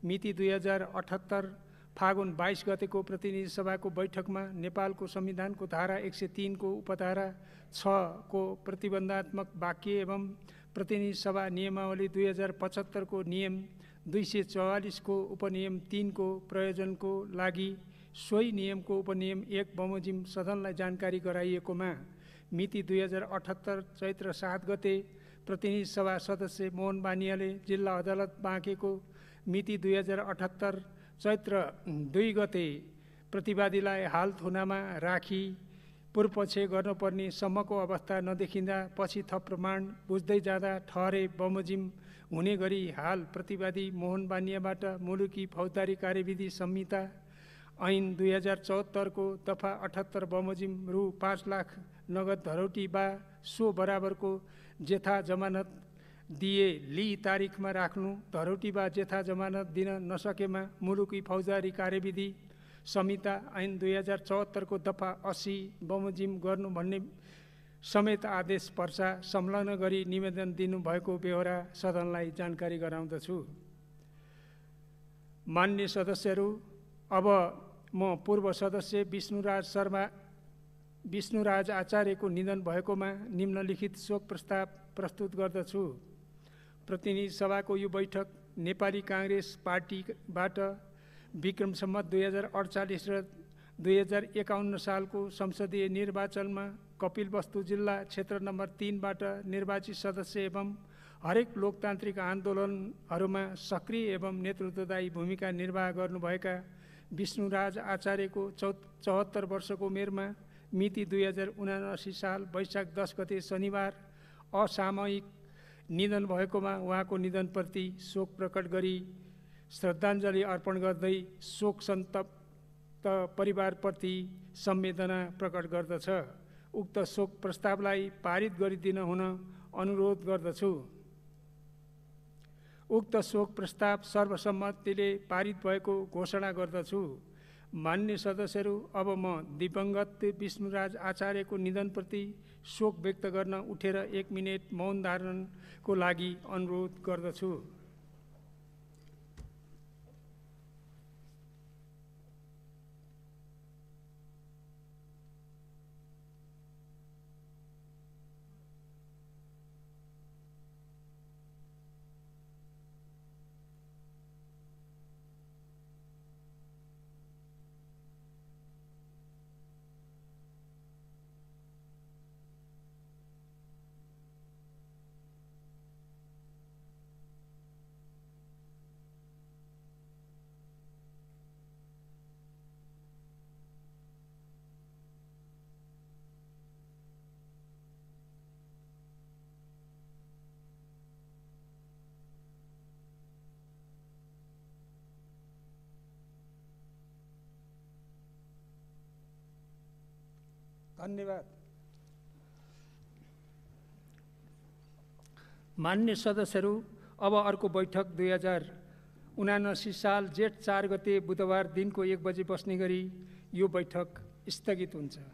मिति दुई हजार अठहत्तर फागुन बाइस गतेको प्रतिनिधि सभाको बैठकमा नेपालको संविधानको धारा एक सय तिनको उपधारा छको प्रतिबन्धात्मक वाक्य एवं प्रतिनिधि सभा नियमावली दुई हजार पचहत्तरको नियम दुई सय चौवालिसको उपनियम तिनको प्रयोजनको लागि सोही नियमको उपनियम एक बमोजिम सदनलाई जानकारी गराइएकोमा मिति दुई हजार अठहत्तर चैत्र सात गते प्रतिनिधि सभा सदस्य मोहन बानियाले जिल्ला अदालत बाँकेको मिति दुई हजार अठहत्तर चैत्र दुई गते प्रतिवादीलाई हाल थुनामा राखी पूर्वपक्ष गर्नुपर्ने सम्मको अवस्था नदेखिँदा पछि थप प्रमाण बुझ्दै जाँदा ठहरे बमोजिम हुने गरी हाल प्रतिवादी मोहन बानियाबाट मुलुकी फौजदारी कार्यविधि संहिता ऐन दुई हजार चौहत्तरको दफा अठहत्तर बमोजिम रु पाँच लाख नगद धरोटी बा सो बराबरको जेथा जमानत दिए लि तारिखमा राख्नु धरोटी बा जेथा जमानत दिन नसकेमा मुलुकी फौजदारी कार्यविधि संहिता ऐन दुई हजार चौहत्तरको दफा असी बमोजिम गर्नु भन्ने समेत आदेश पर्चा संलग्न गरी निवेदन दिनुभएको बेहोरा सदनलाई जानकारी गराउँदछु मान्य सदस्यहरू अब म पूर्व सदस्य विष्णुराज शर्मा विष्णुराज आचार्यको निधन भएकोमा निम्नलिखित शोक प्रस्ताव प्रस्तुत गर्दछु प्रतिनिधि सभाको यो बैठक नेपाली काङ्ग्रेस पार्टीबाट विक्रमसम्म दुई हजार अडचालिस र दुई हजार एकाउन्न सालको संसदीय निर्वाचनमा कपिल वस्तु जिल्ला क्षेत्र नम्बर तिनबाट निर्वाचित सदस्य एवं हरेक लोकतान्त्रिक आन्दोलनहरूमा सक्रिय एवं नेतृत्वदायी भूमिका निर्वाह गर्नुभएका विष्णुराज आचार्यको चौ चौहत्तर वर्षको उमेरमा मिति दुई हजार उनासी साल वैशाख दस गते शनिबार असामयिक निधन भएकोमा उहाँको निधनप्रति शोक प्रकट गरी श्रद्धाञ्जली अर्पण गर्दै शोक सन्तप्त परिवारप्रति संवेदना प्रकट गर्दछ उक्त शोक प्रस्तावलाई पारित गरिदिन हुन अनुरोध गर्दछु उक्त शोक प्रस्ताव सर्वसम्मतिले पारित भएको घोषणा गर्दछु मान्य सदस्यहरू अब म दिवंगत विष्णुराज आचार्यको निधनप्रति शोक व्यक्त गर्न उठेर एक मिनट मौन धारणको लागि अनुरोध गर्दछु धन्यवाद मान्य सदस्यहरू अब अर्को बैठक दुई हजार उनासी साल जेठ चार गते बुधबार दिनको एक बजे बस्ने गरी यो बैठक स्थगित हुन्छ